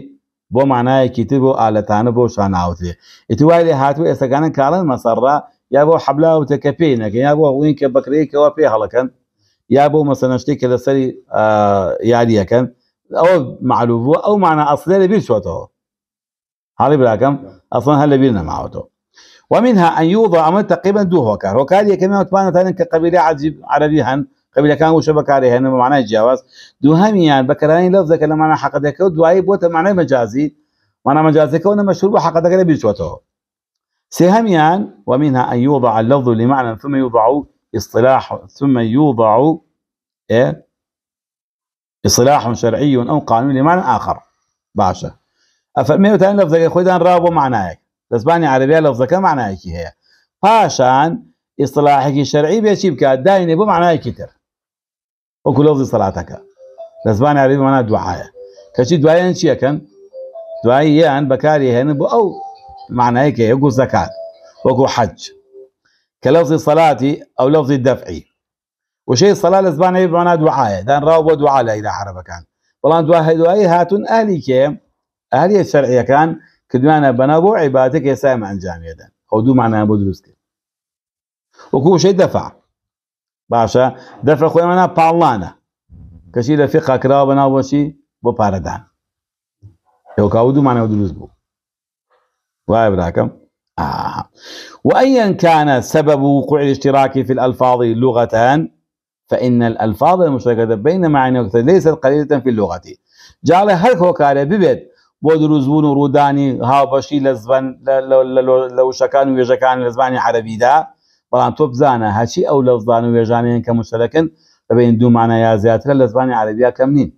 [SPEAKER 1] بۆ مانایەکی تر بۆ ئالەتانە بۆ شاناوتێ ئیتوای لێ هاتوو ئێستەکانە کاڵن مەسەڕا یا حبلا و پێی نەکە یا بۆ ئەوڵین کە بەکرێکەوە پێ هەڵەکەن یا بۆ مەسەنەشتی کە لەسەری یاریەکەن ئەوە معلوم بوو ئەو مانە ئەسلێ لەبیر چۆتەوە حاڵی براکەم ئەسڵەن هەر لەبیر نەماوەتەوە ومنها أن يوضع عمل تقريبا دو هوكار هوكار يكمل تبانا تاني كقبيلة عربي هن هنا معنى الجواز بە معنای جیاواز دوهمیان يعني بەکەرانی لەفزەکە لە مانە حەقەتەکە و دوایی بۆتە معنای مەجازی مانە مەجازەکەەوە نەمەشهور بە حەقەتەکە بيشوته سهم يعني ومنها أن يوضع اللفظ لمعنى ثم يوضع اصطلاح ثم يوضع إيه؟ اصطلاح شرعي أو قانوني لمعنى آخر باشا أفرمي ثاني لفظك خويدان رابو معناك لسباني عربية لفظك معناك هي باشا يعني، اصطلاحك الشرعي بيشي بكات بو بمعناك كتر وكل لفظ صلاتك نسباني عربي معناه دعايا كشي دعايا يعني انشي اكن دعايا يعني ان بكاري هن بو او معناه هيك يقول زكاة وكو حج كلفظ صلاتي او لفظ الدفع وشيء الصلاة نسباني عربي معناه دعايا دان راوب ودعاء لا اله عربي كان والله دعاء دعاية هاتون اهلي كي اهلي الشرعية كان كدوانا بنابو عبادك يسامع عن جامعة او دو معناه بدرسك وكو شيء دفع باشە دەفە خۆێمەنا پاڵانە کەشی لە فقا کراوە بە ناوەشی بۆ پارەدان ئێوەکاو دومانەوە دروست بوو وای براکەم وأيا كان سبب وقوع الاشتراك في الألفاظ لغة فإن الألفاظ المشتركة بين معاني ليست قليلة في اللغة جعل هل هو كاره ببيت بۆ دروستبوون و ڕوودانی بشي لزبان لو شكان ويجا كان لە عربي عەربیدا بلان تۆ بزانە هاشي او لفظان زان و وێژانیان کە مشتەکن دەبین دوومانە یا زیاترە لە زبانی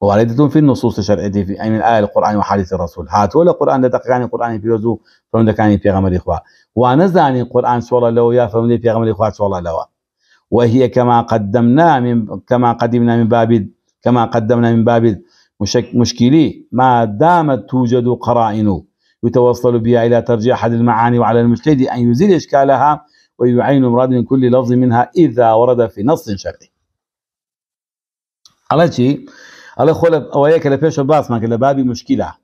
[SPEAKER 1] واردة في النصوص الشرعية في أي من الآية القرآن وحديث الرسول هات ولا قرآن دقيقان القرآن في رزو فمن كان في غمر إخوة ونزاني القرآن سورة لو يا فمن في غمر إخوة سورة لو وهي كما قدمنا من كما قدمنا من باب كما قدمنا من باب مشك مشكلي ما دامت توجد قرائنه يتوصل بها إلى ترجيح أحد المعاني وعلى المجتهد أن يزيل إشكالها ويعين المراد من كل لفظ منها إذا ورد في نص شرعي على شيء على خلا أوعية كلا بيش باس ماكل بابي مشكلة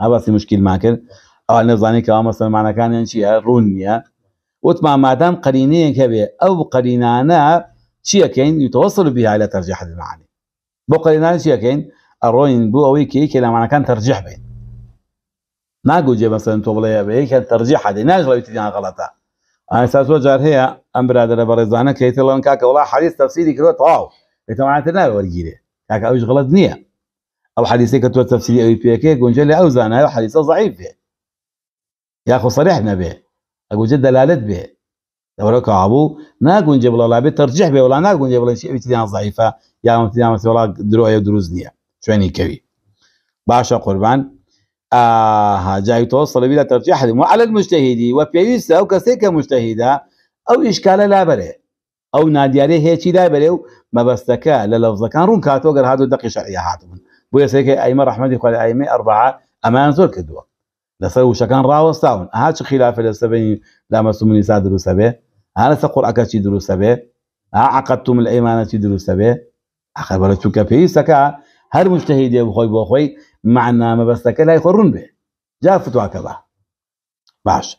[SPEAKER 1] هذا مشكل ما أو آه، نظاني كلام آه، مثلا معنا كان شيء رونيا آه. وتما ما دام قرينين كبي أو قرينانا شيء كين يتوصل بها إلى ترجيح المعاني بقرينان شيء كين الرون بو أوي كي كلام معنا كان ترجيح بين ناگوجێ بەسەن تۆ بڵێ بە یەکیان تەرجی حەدی ناژڵەوی تیان غەڵەتە ئاساسوە جار هەیە ئەم برادرە بە ڕێزانە کەیتەڵەن کاکە وڵا حەریز تەفسیری کرۆ تەواو بێتەمانتر ناوەرگیرێ کاکە ئەوش غڵت نییە ئەو او کە تۆ تەفسیری ئەوی پێەکەی گونجە لە ئەو زانایە حەلیسە زعیف بێ یاخۆ سەریح نەبێ ئەگوجە دەلالت بێ دەورە کابوو ناگونجێ بڵڵا بێت تەرجح بێ وڵا ناگونجێ بڵێن ئەوی تیان زعیفە مثلا وڵا درۆیە دروست نییە شوێنی کەوی باشە قربان آه جاي توصل بلا ترجيح على المجتهدي وبيويست او كسيك مجتهدا او اشكال لا بره او نادیاره هیچی دا بره و للفظ كان رون كاتو قال هادو دقي شرعي هاتون بو يسيك ايمن رحمه رحمتی خوال اربعه امان زور کدوا لسو شكان راو ساون چه آه، خلاف لسبین لا نساء دروسه به انا سقر اکا چی سبي عقدتم الايمان چی دروسه به اخر بلا چوکا پیسکا هر مجتهدی بخوي بخوي معنى ما بستك لا يقرون به جاء فتوى كذا باش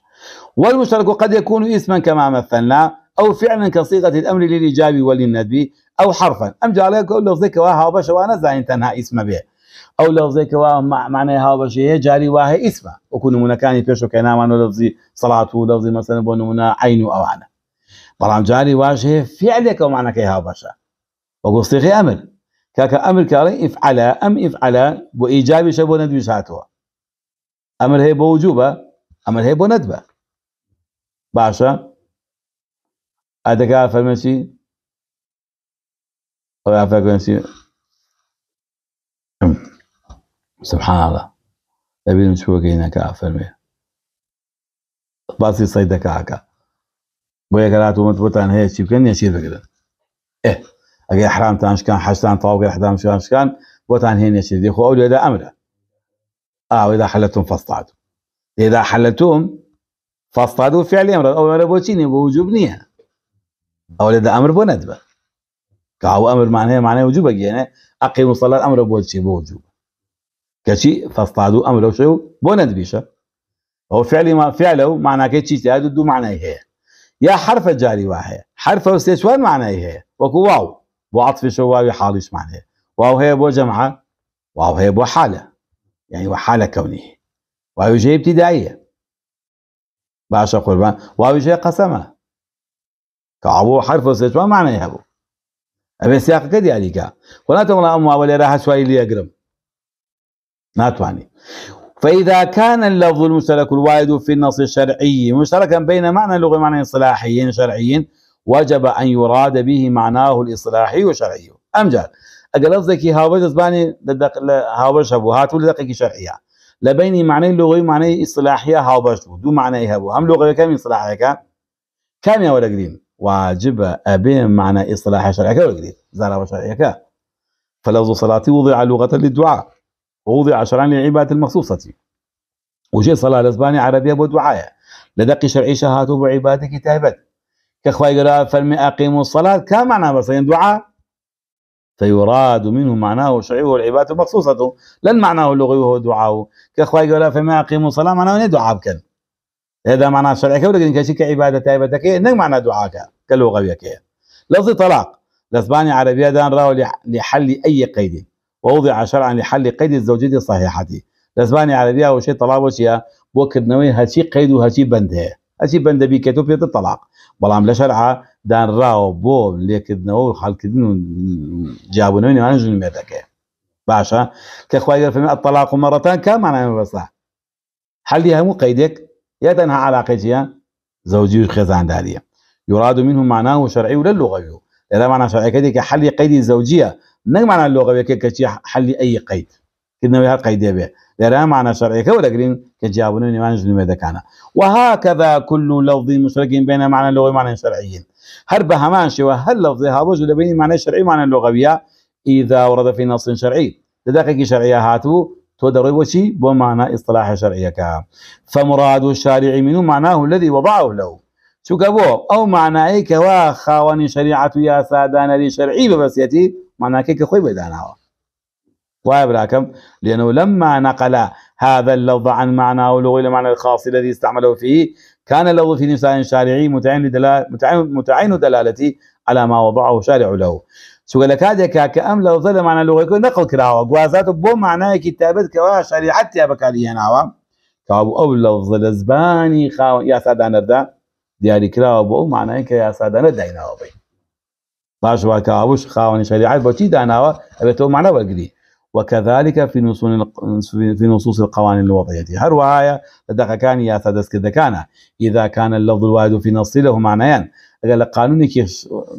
[SPEAKER 1] والمشترك قد يكون اسما كما مثلنا أو فعلا كصيغة الأمر للإيجاب وللندب أو حرفا أم جعل يقول لفظك واه باش وانا زين تنها اسم به أو لفظك وها معنى ها باش هي جاري واه اسم وكون منكاني بيشو كنا معنى لفظي صلاة لفظي مثلا بنمنا عين أو انا طبعا جاري واجه فعلك ومعنى كي ها باش وقصيغة أمر كاك امر كاري افعلا ام افعلا وايجابي شبو ندبي ساتوا امر هي بوجوبة امر هي بندبة باشا ادكا فرمسي او افاق فرمسي سبحان الله ابي نشوف كينا كا فرمي باسي صيدكا كا بويا كراتو متبوتان هي شيف كن يا شيف اگر طاوگر ئەگەی حرامتانشکان حەستان تاوگە حدامشانشکان بۆتان هێنێکی دی خۆ امره آه و ئاوەدا حلتون فەستاد لێدا حلتوم فەستاد و امره ئەمرە ئەوەرە بۆچی نیە بۆ وجوب نییە ئەو آه، لێدا ئەمر بۆ نەدبە کاو ئەمرمان هەیە مانای وجوب بگێنێ ئەقی مسەڵات ئەمرە بۆچی بۆ چی کەچی فەستاد و ئەمرە شێ و بۆ نەدبیشە هو فعل ما معنی که چی تهادو دو معنی هي یا حرف جاری واحد حرف وستيشوان معنی هي وكو واو وعطف واوي حاليش معناها واو هي بو جمعة واو هي بو حالة يعني وحالة كونية واو جاي ابتدائية باشا قربان واو جاي قسمة كعبو حرف ما معنى يهبو أبي سياق قد كا ولا تقول أم ولا راح شوي لي أقرب ناتواني فإذا كان اللفظ المشترك الوارد في النص الشرعي مشتركا بين معنى لغوي ومعنى اصطلاحي شرعي وجب أن يراد به معناه الإصلاحي وشرعي أمجد اگر لفظك هاوز زباني هاوش هبو هاتو لدقيق شرعية لبين معنى لغوي معنى إصلاحية هاوش دو معنى هبو هم لغوي كم إصلاحية كان كم يا قديم واجب أبي معنى إصلاح شرعية قديم زارة شرعية فلفظ صلاة وضع لغة للدعاء ووضع شرعا للعبادة المخصوصة وجي صلاة الأسباني عربية بدعاية لدق شرعي شهاته بعبادة كتابته كخوي يقول فرمي أقيموا الصلاة كان معناه بس دعاء فيراد منه معناه شرعي والعبادة مخصوصة لن معناه اللغوي وهو دعاء كخوي يقول فرمي أقيموا الصلاة معناه دعاء بكن هذا معناه شرعي ولكن كشك عبادة تايبتك إنك معناه دعاء كلغوية لفظ طلاق الأسباني عربية دان راه لحل أي قيد ووضع شرعا لحل قيد الزوجية الصحيحة الأسباني عربية وشي طلاق وشي بوكر نوي هشي قيد وهشي بند هشي بند بيكتو في الطلاق بلام لشرعه دان راو بو بەڵام او شەرع دانراوە بۆ لێکردنەوە و خەڵکردن و جابنەوەی نێوان ژمێتەکەی باشە کە خوایگەرفمە ئەتەلاق و مەڕەتان کامانە بەستا حەلی هەموو قەیدێک یا علاقه عراقەجیە زوجی و خێزانداریە يراد منه معناه شرعي ولا لغوي شرعی که شرعي كذلك حل زوجیه زوجية نك لغوی که كشي حل ای قید كنا هذا قيد به لرا معنى شرعيك ولا قرين كجابون نيوان جلمة دكانا وهكذا كل لفظ مشترك بين معنى لغوي ومعنى شرعي هل بهمان شوى هل لفظي هابوج بين معنى شرعي ومعنى لغوية إذا ورد في نص شرعي كي شرعية هاتو تدري وشي بمعنى إصطلاح كا فمراد الشارع من معناه الذي وضعه له شو كابو أو معناه كوا خاوني شريعة يا سادان لشرعي ببسيتي معناه كيك خوي بدانها طيب لكن لأنه لما نقل هذا اللفظ عن معناه ولغه إلى معنى الخاص الذي استعمله فيه كان اللفظ في نساء شارعي متعين دلال متعين دلالته على ما وضعه شارع له قال لك هذا كأم لو ظل معنى اللغة يكون نقل كراوة قوازات بو معناه كتابت كوا حتى بكالية هناوة كابو أو لفظ الزباني خاو يا سادان الدا دياري كراوة بو معناه كيا سادان الدا هناوة باش وكابوش خاوني شريعت بو چی داناوة أبتو معنى بلقري وكذلك في نصوص في نصوص القوانين الوضعيه هر وهاي لدغه كان يا كذا كان اذا كان اللفظ الواحد في نص له معنيان قال قانوني كي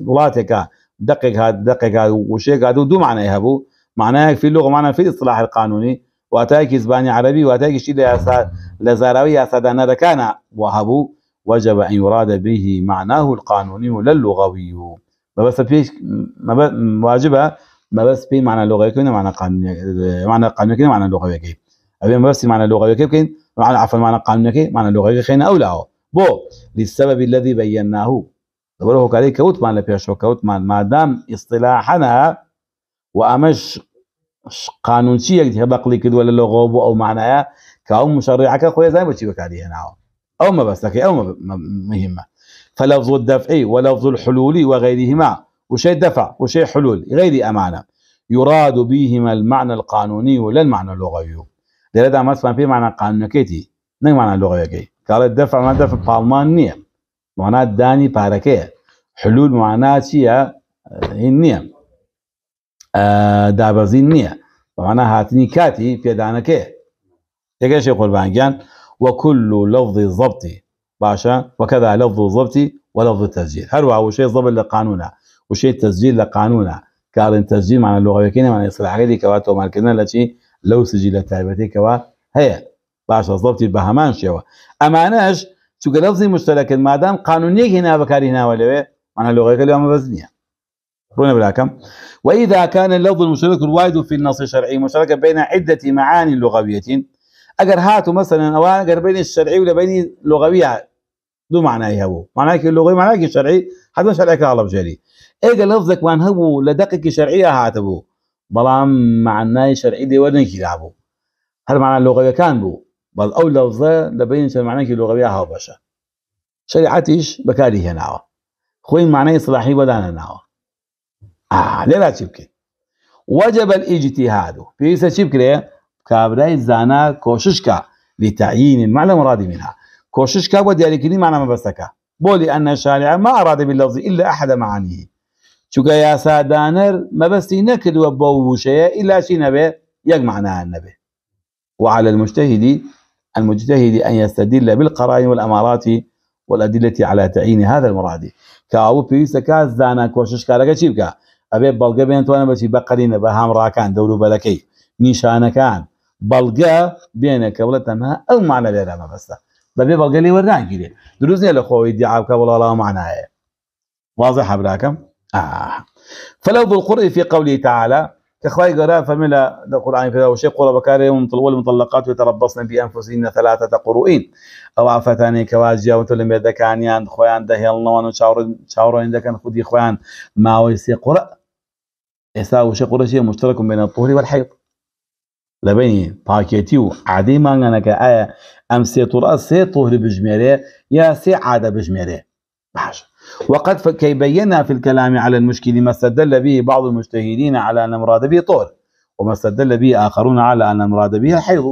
[SPEAKER 1] ولاتك دقق هاد دقق هاد وشيك قاعد دو معنى يهبو معناه في اللغه معناه في الاصطلاح القانوني واتاك اسباني عربي واتاك شيء لزاروي يا انا كان وهبو وجب ان يراد به معناه القانوني لا اللغوي ما بس فيش واجبه ما بس بين معنى لغوي كنا معنى قانوني معنى قانوني كنا معنى لغوي كي أبي ما بس معنى لغوي كي كين معنى عفوا معنى قانوني كي معنى لغوي خينا أو لا بو للسبب الذي بيناه دبره كاري كوت مان لبيش كوت مان ما دام اصطلاحنا وأمش قانونشي يكتب بقلي كد ولا لغوب أو معناها كأو مشرعك خويا زي ما تشي بكاري هنا أو ما بس لكي أو مهمة فلفظ الدفعي ولفظ الحلولي وغيرهما وشيء دفع وشيء حلول غير أمانة يراد بهما المعنى القانوني ولا المعنى اللغوي لذا مثلا في معنى قانوني كيتي نه معنى لغوي كي قال الدفع ما دفع بالمانية معناه داني باركية حلول معناه شيء النية آه, آه، دابزي النية معناه هاتني كاتي في دانكه يكشي يقول بانجان وكل لفظ ضبطي باشا وكذا لفظ ضبطي ولفظ التسجيل هل هو شيء ضبط لقانونه وشيء تسجيل لقانونا كارن تسجيل معنا اللغه كنا معنا يصلح غيري كوا مالكنا لشي لو سجل تايبتي كوا هي باش ضبطي بهمان شوا أما أناش شو لفظي مشترك ما دام قانوني هنا بكاري هنا ولا معنى اللغوي كلها مبزنيه رونا بلاكم وإذا كان اللفظ المشترك الوارد في النص الشرعي مشترك بين عدة معاني لغوية أجر هاتوا مثلا أو أجر بين الشرعي ولا بين لغوية دو هو معنای هەبوو شرعي كالله معناکی شەرعی لفظك شەرعەکە هەڵەبژێری ئێگە شرعيه هاتبو لە دەقێکی شەرعیە هاتەبوو بەڵام معنای هل دێوەدنکیدا اللغوي كان بو بل بوو بەڵ لبين شرعي لەبین هاو معناکی لغەویا هاوبەشە هنا خوين هێناوە صلاحي معنای صلاحی اه لێرا لا تشبكي وجب الاجتهاد في سبب كره كابراي زانا كوششكا لتعيين المعنى المراد منها كوشش كا وديالي كني معنى ما بسكا بولي ان الشارع ما اراد باللفظ إلا ئەحدە يا سادانر ما بس نكد بۆ وشەیە الا شي نبي معناان النبي وعلى المجتهد المجتهد أن يستدل بالقرائن والأمارات والأدلة على تعيين هذا المراد كأو بيوسك زانا كوشش كارك شيبكا أبي بين بينتوانا بشي بقرين بهام راكان دولو بلكي نشانكان بلغا بينك ولا تنها أو معنى لا ما بسكا دەبێ بەگەلی وەرناگیرێ دروست نیە لە خۆی دیعاابکە وڵاڵا معناە واضح حبراكم آه فلو ذو القرء في قوله تعالى كخواي قراء فملا القرآن في وشيء قرى بكاري والمطلقات يتربصن بأنفسهن ثلاثة قروئين أو عفتاني كواجيا وتلم يدكان يان خوان دهي نوان وشاورين دكان خدي خوان ما ويسي قرأ إسا وشيء قرى شيء مشترك بين الطهر والحيض لە باكيتي پاکێتی و عادەی مانگانەکە ئایا ئەم آه، سێ تووڕە سێ تۆهری بژمێرێ یا سێ عادە بژمێرێ باش وقد كي بينا في الكلام على المشكل ما استدل به بعض المجتهدين على أن مراد به طهر وما استدل به آخرون على أن مراد به حيض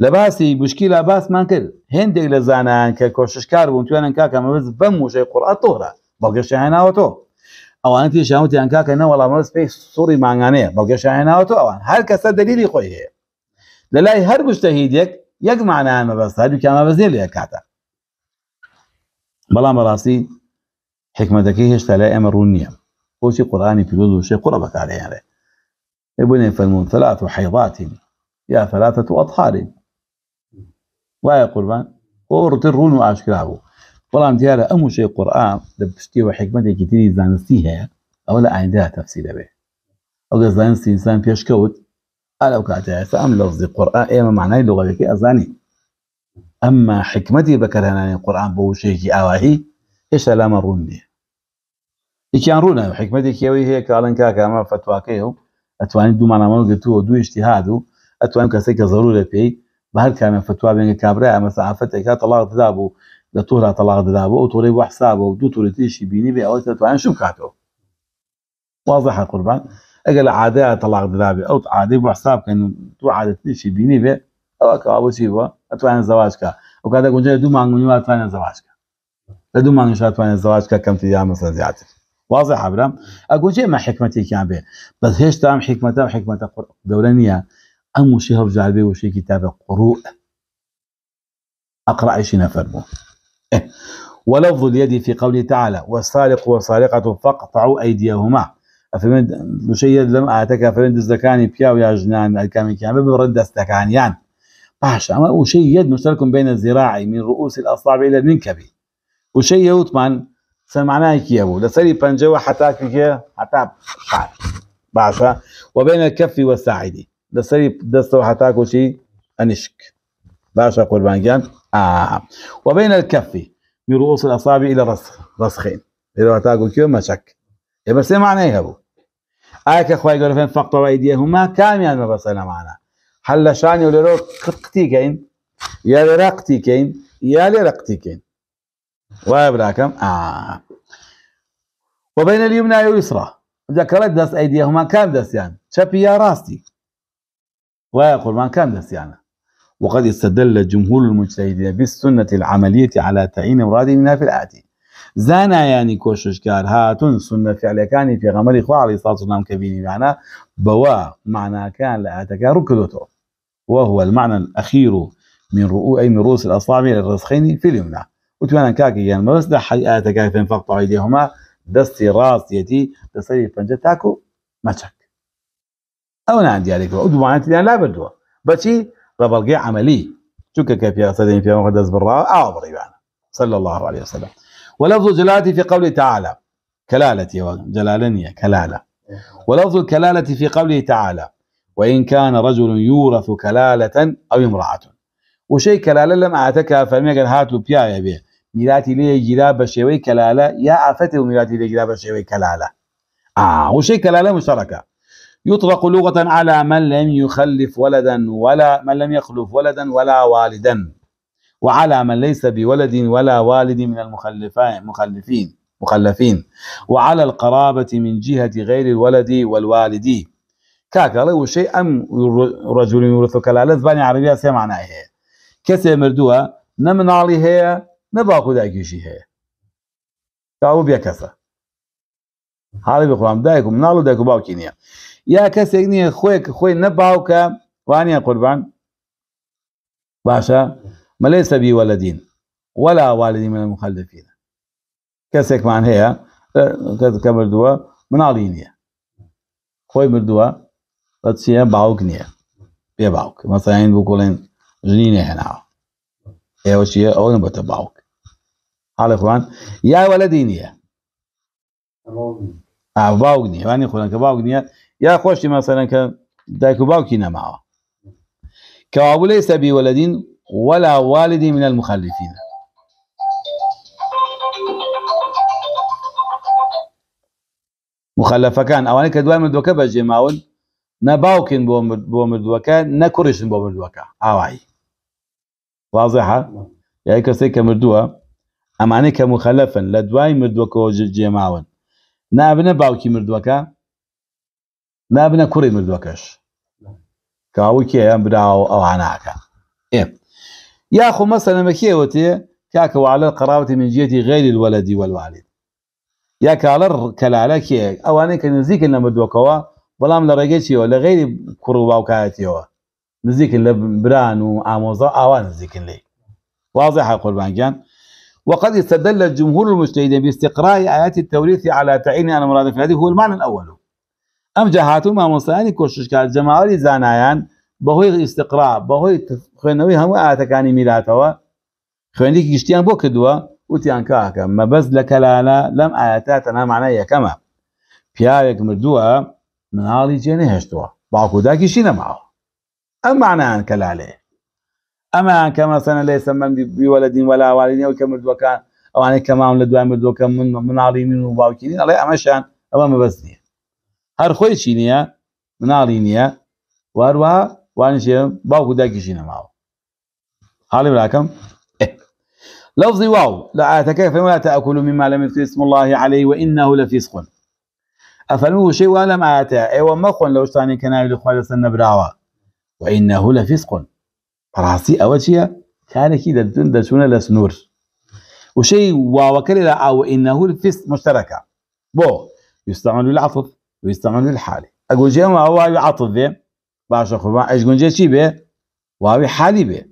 [SPEAKER 1] لباسي مشكلة باس ما كر هندي لزانان ككوششكار بون توانن كاكا مبز بموشي قرآن طهرة بلقش هنا وتو ئەوانە توی شاوتیان کاکە نە وەڵام ڕست پێی سوڕی ماگانەیە بەڵگە شاهێناوەتە ئەوان هەر کەسە دەلیلی خۆی هەیە لە لای هەر انا یەک معنایان مەبەست هەردووکیانمە بەزێ لە کاتە بەڵام بەڕاستی حکمەتەکەی هێشتا لای امرونيا وشي قراني في قورآانی شي و شێ يعني ابن فلمون ثلاث حيضات يا ثلاثة أطهار ويا قربان قرط الرون وأشكرابه بەڵام أمو شيء قرآن دبشتي لە كتير حکمەتێکی تری زانستی هەیە ئەوە لە ئایندا تەفسی دەبێ ئەوگە زانستی ئینسان پێشکەوت ئالەو کاتەیە ئەم لەوزی قورآ إيه، معناه لغة لغەوەکەی أزاني أما حكمتي بەکەرهێنانی يعني قورآن بۆ وشەیەکی ئاواهی هێشتا إيش ڕوون نیە یکیان ڕوونە رونا حكمتي هەیە کاڵن کاکەمە فتواکەی و ئەتوانین دومانامەڵ گرتووە دوشتی هاات و ئەتوان کەسێک کە زەرو لە پێی بە هەر فتوى فتوا بێنگە مثلا عفتك تەڵاو الله بوو لە تۆرا تەلاق دەدابەوە و تۆڕێ وەحسابە و دوو تۆرەتیشی بینی بێ ئەوە دەتوانێت شو بکاتەوە واضحە قوربان ئەگەر لە عادەیە تەلاق دەدابێ ئەو عادەی وەحساب بکەن دوو عادەتیشی بینی بێ ئەوە کەواوەچی بووە ئەتوانێت زەواجکە ئەو کاتە گونجای دوو مانگونیوە توانێت زەواجکە زواجكا دوو مانگش توانێت زەواجکە كم یا مەسە زیاتر واضح حبرام اقول شيء ما حكمتي كان به بس هيش تام حكمته وحكمته دورانيه ام شيء هرجع به وشي كتابه قروء اقرا شيء نفرمه [laughs] ولفظ اليد في قوله تعالى والسارق والسارقة فاقطعوا أيديهما فمن شيء لم أعتك فمن دزدكاني بياو يا جنان الكامي كامي برد دستكان يعني باش أما وشي يد مشترك بين الزراعي من رؤوس الأصابع إلى المنكب وشي من سمعناه كيابو لسري بنجوة حتى كي حتى باشا وبين الكف والساعد لسري دستو حتى كوشي أنشك باشا قربان كان آه. وبين الكف من رؤوس الأصابع إلى رسخ رسخين إذا تاكل كيو ما شك إيه، بس إيه معنى إيه أبو آيك أخوي يقول فين فقط أيديهما كاميان انا معنا هل شاني ولرو قتيكين يا لرا يا لرا قتيكين وابراكم آه وبين اليمنى واليسرى ذكرت دس أيديهما كام دس يعني شبي يا راستي ويقول ما كام دس يعني وقد استدل جمهور المجتهدين بالسنة العملية على تعيين مراد منها في الآتي زانا یعنی يعني کۆششکار هاتون سنە عليه الصلاة والسلام ساڵسونام کە بوا بەوە كان لا تكارك ڕووکردۆتەوە وهو المعنى الأخير من رؤوس أي من رؤوس الأصابع الرسخين في اليمنى وتوانا كاكي يعني ما بس ده حي آتكاك أيديهما دستي راسيتي دستي فنجة تاكو ما تشك أو نعم ديالك ودو معناتي لا بردوا بچي راه بلقي عملي چونکە کە پیاسەدەین پێمەخە دەست بڕاوە ئاوە بڕیوانە صلى الله عليه وسلم ولفظ جلالتي في قوله تعالى كلالتي جلالني كلالة ولفظ الكلالة في قوله تعالى وإن كان رجل يورث كلالة أو امرأة وشيء كلالة لم أعتكى فميقن هاتو يا بي ميلاتي لي جلاب شوي كلالة يا أفتي ميلاتي لي جلاب شوي كلالة آه وشيء كلالة مشتركة يطلق لغة على من لم يخلف ولدا ولا من لم يخلف ولدا ولا والدا وعلى من ليس بولد ولا والد من المخلفين مخلفين مخلفين وعلى القرابة من جهة غير الولد والوالد كاك كاكالي وشيء أم رجل يورث كلالة زباني عربية سي معناه هي كسي مردوها نمنالي هي نباكو شيء هي كاو بيا كسا حالي بقرام دايكو منالو دايكو باوكينيا يا كسي اني خوي خوي نباوك واني قربان باشا ما ليس بي والدين ولا والدين من المخلفين كسيك معن هي كمردوة من عليني خوي مردوة بتسيا باوك نيا بيا باوك مثلا عين بقولين جنيني هنا هي نعم. وشيا او نبت باوك حال اخوان يا ولدين يا باوك نيا واني خوان كباوك نيا آه، یا خۆشتی مەسەرەن کە دایک و باوکی نەماوە ليس بي ولدين ولا والدي من المخلفینە مخەلەفەکان ئەوانەی کە دوای مردوەکە بەجێ ماون نەباوکن بۆ بۆ مردووەکە نەکوڕیشن بۆ مردووەکە ئاوایی واضحە یای کەسێک کە مردووە ئەمانەی کە مخەلەفن لە دوای مردووەکەەوە جێماون نابنە باوکی مردووەکە نابنە کوڕی مردوەکەش کاوکی ئەم براوە ئەوە ناکە ئێ یاخۆ مەسەلەمەکیەوە تێ القرابة من قراوەتی غير الولد والوالد يا یا کاڵەر کەلالەکێک ئەوانەیە کە نزیکن لە مردوەکەەوە بەڵام لە ڕێگەچیەوە ولا غێری کوڕ و باوکایەتیەوە نزیکن لە بران و ئامۆزا ئاوان نزيك لێ واضح بانجان وقد استدل الجمهور المجتهد باستقراء آيات التوريث على تعيين المراد في هذه هو المعنى الأول ئەم جەهات و مامۆستایانی کۆششکار جەماوەری زانایان بەهۆی ئیسقرا بەهۆی خوێنەوەی هەموو ئاتەکانی میراتەوە خوێنی گشتیان بۆ کردووە وتیان کاکە مەبەز لە کەلالە لەم ئاەتا تەنامانە یەکەمە پیاوێک مردووە مناڵی جێ نەهێشتوە باکوداکیشی نەماوە ئەم معنیان کەلالێ ئەمان کە مەسەنە لێ سەمەم بیوە لە دین وەلاوالیەوە کە مردوەکان ئەوانەی کەماون لە دوای مردوەکە من مناڵی من و باوکینین ئەڵێ ئەمەشان ئەمە مەبەست نیە هر خوی چی نییە مناڵی نییە واروها وانشێ باوکو داکیشی نەماوە حاڵی براکەم اه. لفظ واو لا أتكيف ولا تأكل مما لم يذكر اسم الله عليه وإنه لفسق أفلمه شيء ولم آتا أيوة مخون لو اشتاني كنا لخوالي سنة براوا وإنه لفسق راسي أوتشيا كان كده دون دشونا لسنور وشيء واو لا أو إنه الفسق مشتركة بو يستعمل العطف ويستعمل بالحالي اقول جيم ما واوي عطف به باش اخو ايش قول جي شي به واوي حالي به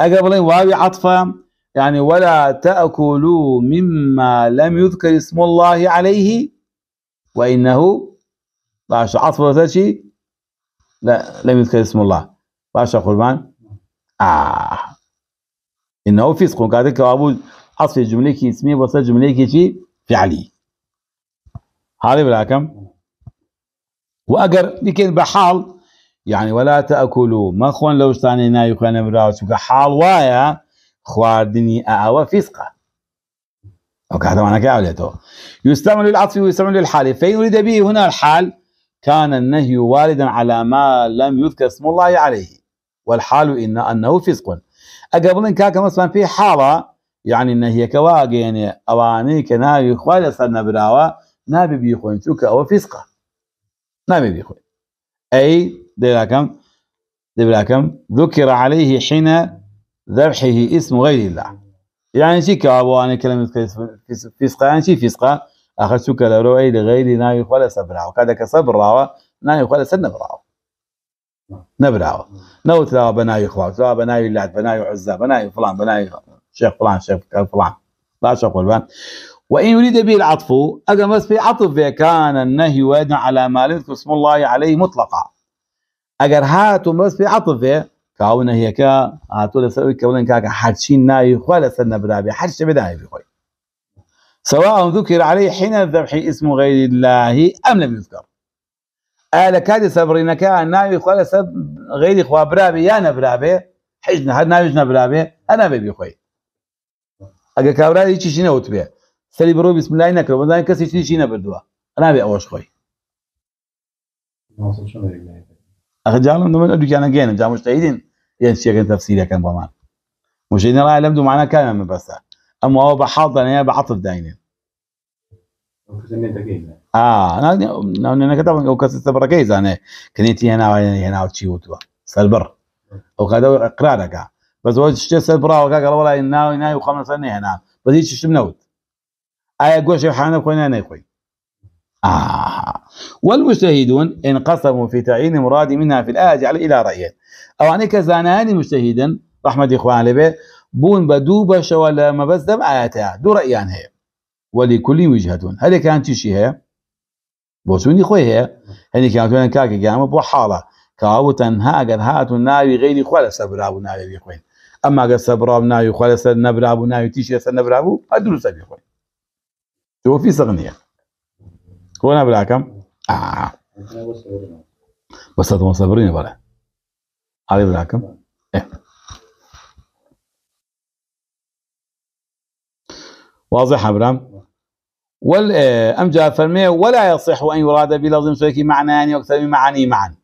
[SPEAKER 1] اقبل واوي عطفه يعني ولا تاكلوا مما لم يذكر اسم الله عليه وانه باش عطفه شي لا لم يذكر اسم الله باش أخو ما آه إنه فسق قاعد كابو عطف جملة كي اسمي وصل جملة كي شي فعلي هذه بلا كم واجر لكن بحال يعني ولا تاكلوا ما خوان لو نا يخان براس بحال وايا خواردني اوا فسقه او كهذا معنى كاوليته يستعمل للعطف ويستعمل للحال فان اريد به هنا الحال كان النهي واردا على ما لم يذكر اسم الله عليه والحال ان انه فسق اقبل ان كاك مثلا في حاله يعني النهي كواجين يعني اواني كناوي خوال صرنا براوه نابێ بیخۆین چووکە ئەوە فیسقا نابێ بیخۆین ئەی دەراکەم دەبراکەم ذكر عليه حين ذبحه اسم غير الله يعني شي انا كلمة فسقا يعني شي فسقا آخر شو كالرو أي لغير ناوي خلا سبرا وكذا كصبر راوا ناوي خلا سن براوا نبراوا نو تلاوا بناوي خوا تلاوا بناوي اللات بناوي عزة بناي فلان بناي شيخ فلان شيخ فلان لا شيخ فلان وإن يريد به العطف أقام بس في عطف كان النهي واجب على ما لم يذكر اسم الله عليه مطلقا أجر هاتم بس في عطف كونه كا هاتول سوي كونن كاك حرشين ناي خلا سنة برابي حرش بداي خوي سواء ذكر عليه حين الذبح اسم غير الله أم لم يذكر آل كاد سبرين كان ناي خلا سب غير خوا برابي يا نبرابي حجنا هاد ناي برابي أنا بيبي خوي أجر كابرابي هيك شيء نوت بيه دو کیان بسملای نەکرەوە بەدان دین یه نەبردووە که تفسیری کن با من دوکانە گەێنە جامشتەیدین یان چێکن تەفسیرەکەن بۆمان مشینە ڕای لەم دومانە کامە من بەستە ئەم ئەوە نه حڵدانەیە بە عتف داینێن ناونێنەکە ئەو کەسی سەبڕەکەی زانێ کنێتی هێناوە هێناو چی وتووە سەربڕ ئەو قەدە قرارەکە بەزەوە شتێ سەر بڕاوەکە گەڵەوەڵی ناوی ناوی نه نێنا بەدی چشم نەوت آية قوش يحانا خۆیان نيخوي آه. والمجتهدون انقسموا في تعيين مراد منها في الآية على إلى رأيين أو أنك زاناني مجتهدا رحمة إخوان لبي بون بدوبة شوالا مبزم آياتها دو رأيان هي ولكل وجهة هل كانت تشي هي بوسوني خوي هي هل كانت وانا كاكي قامة بوحالة كاو تنها أقر هاتو ناوي غيري خوالا سبرابو ناوي بيخوين أما قد سبراب ناوي خوالا سبرابو ناوي تيشي سبرابو أدرو سبيخوين شوف في سغنية كونا بلا كم آه. بس هذا مصبرين بلا هذه بلا إيه. واضح أبرام آه، أم جاء فرمي ولا يصح أن يراد بلفظ مسويك معنى يعني وأكثر من معاني معا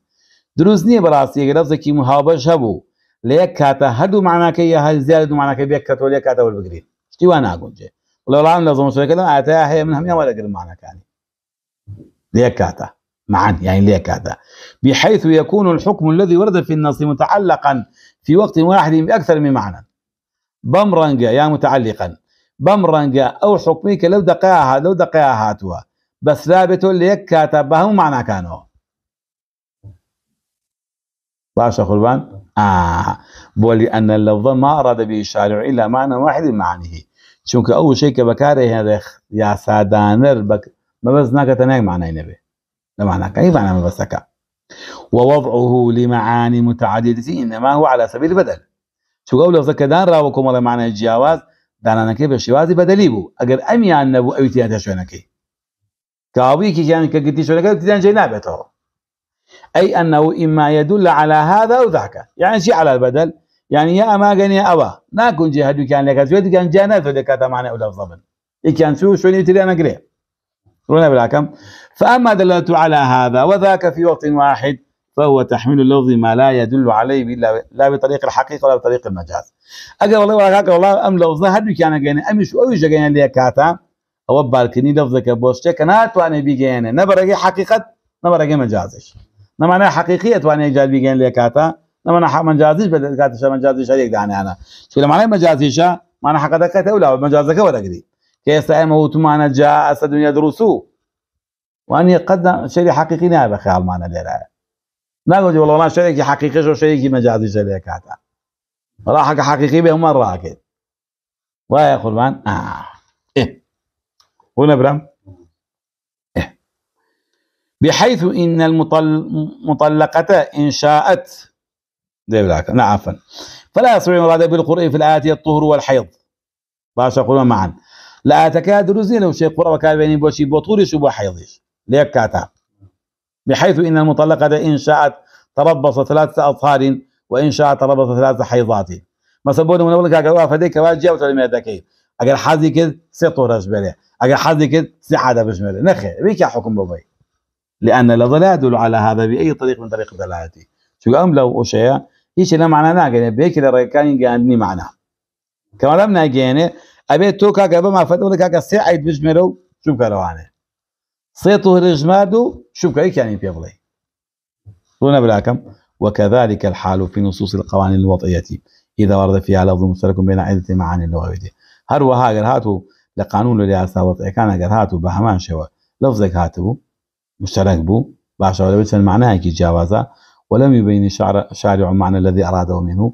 [SPEAKER 1] دروز نية براسي لفظك مهابش هبو ليك كاتا هدو معناك يا هل زيادة معناك بيك كاتوليك ليك كاتا والبقرين شتي وانا أقول جي لا عندنا لو شوي كلام عتاه هي منها يا ولا قل معنا يعني ليه كاتا معا يعني ليه كاتا بحيث يكون الحكم الذي ورد في النص متعلقا في وقت واحد بأكثر من معنى بمرنجا يا يعني متعلقا بمرنجا أو حكمك لو دقاها لو دقاها توا بس ثابت ليك كاتب بهم معنى كانوا باشا خلبان آه بولي أن اللفظ ما أراد به الشارع إلا معنى واحد معانيه چونکە ئەو شەی کە بەکارێ هێنرێ یاسادانر مەبەست ناکەتە نای معنای نەبێ لمعناکەی معنامە بەستەکە ووضعه لمعاني متعددة إنما هو على سبيل البدل شو قوله زكدان راو على معنى الجواز دانانەکەی بە شێوازی بەدەلی بوو ئەگەر ئەمیان نەبوو ئەوی تیاتە شوێنەکەی کاویکی یان کە گتی شوێنەکە دیدان جێ نابێتەوە ئەی ئەنەو ئیما يدل على هذا أو ذاك يعني شيء على البدل يعني يا أما جني أبا ناكون جهاد كان لك زود كان جانا ولا كاتا معنى ولا ضبن يكان سو شو نبتدي أنا قريه رونا بالعكم فأما دلالته على هذا وذاك في وقت واحد فهو تحميل اللفظ ما لا يدل عليه بلا لا بطريق الحقيقة ولا بطريق المجاز أجل والله وهاك والله أم لفظ هدو كان جني أم شو أيش جن اللي كاتا أو بالكني لفظك بوشتة كنات وأنا بيجينا نبرجي حقيقة نبرجي مجازش نمعنى حقيقية وأنا جال بيجين اللي كاتا معنى مجازيش بدل كاتشا مجازي شريك دعني أنا شو لما مجازيشا معنى حقدك تولى مجازك ولا كذي كيس أيما أنا جاء أسد دروسو وأني قدم شيء حقيقي نائب نعم ما أنا لا نقول والله والله شريكي حقيقي شو شريكي مجازيش شريك هذا راحك حقيقي بهم مرة أكيد ويا قربان آه إيه هنا برام إيه. بحيث إن المطلقة إن شاءت ده بالعكس نعم عفوا فلا يصبح ما بعد بالقرء في الآيات الطهر والحيض باش يقولون معا لا تكاد لو شيء قرأ وكاد بيني بوشي بطورش وبحيضش ليك كاتا بحيث إن المطلقة إن شاءت تربص ثلاثة أطهار وإن شاءت تربص ثلاثة حيضات ما سبونا من أولك أقرأ فديك واجه وتلمي أدكي أقرأ حظي كد سي طورش بلي أقرأ حظي كد سي عادة بجمله نخي بيك حكم ببي لأن لظلا يدل على هذا بأي طريق من طريق دلالته شو أم لو أشياء هیچ لە معنا ناگەێنێ بێکی لە ڕێکەکانی گەاندنی معنا کەوا لەم ناگەێنێ ئەبێت تۆ کاگە بە مافەتەوە لە کاکە سێ عید بژمێرە و چوم کارەوانێ سێ تۆهرژماد و شوکەیکیانی پێ بڵێ تۆ نەبراکەم وكذلك الحال في نصوص القوانين الوضعية إذا ورد فيها لفظ مشترك بين عدة معاني لغوية هروها قال هاتو لقانون الرئاسة الوضعية كان قال هاتو بهمان شوى لفظك هاتو مشترك بو باشا ولا بتفهم معناها كي جوازا ولم يبين شعر شارع معنى الذي أراده منه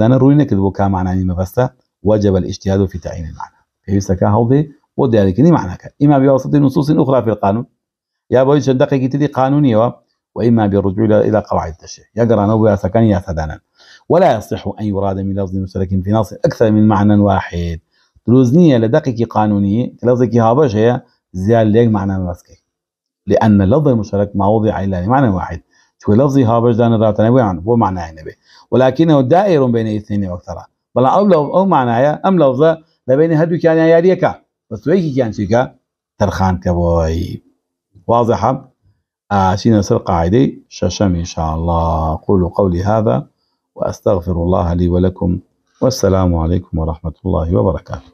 [SPEAKER 1] روينا كذبو كا معنى کامانانی مەبەستە وجب الاجتهاد في تعيين المعنى سكا هوضي وذلك ني معنى كا اما بواسطه نصوص اخرى في القانون يا بۆی چەندەقێکی تری قانوني وإما بالرجوع إلى قواعد التشريع يقرأنا بها سكن سدانا ولا يصح أن يراد من لفظ مشترك في نص أكثر من معنى واحد دروزنية لدقيق قانوني لفظك هابش هي زيادة ليك معنى مسكي لأن اللفظ المشترك ما وضع إلا لمعنى واحد شو لفظي هابرز دان الرات نوعا هو معناه يعني نبي ولكنه دائر بين اثنين واكثر بل او لو او معناه ام لفظه لبين هدو كان يا ريكا بس ويكي كان شيكا ترخان كبوي واضحه عشان آه، سر قاعده ششم ان شاء الله قولوا قولي هذا واستغفر الله لي ولكم والسلام عليكم ورحمه الله وبركاته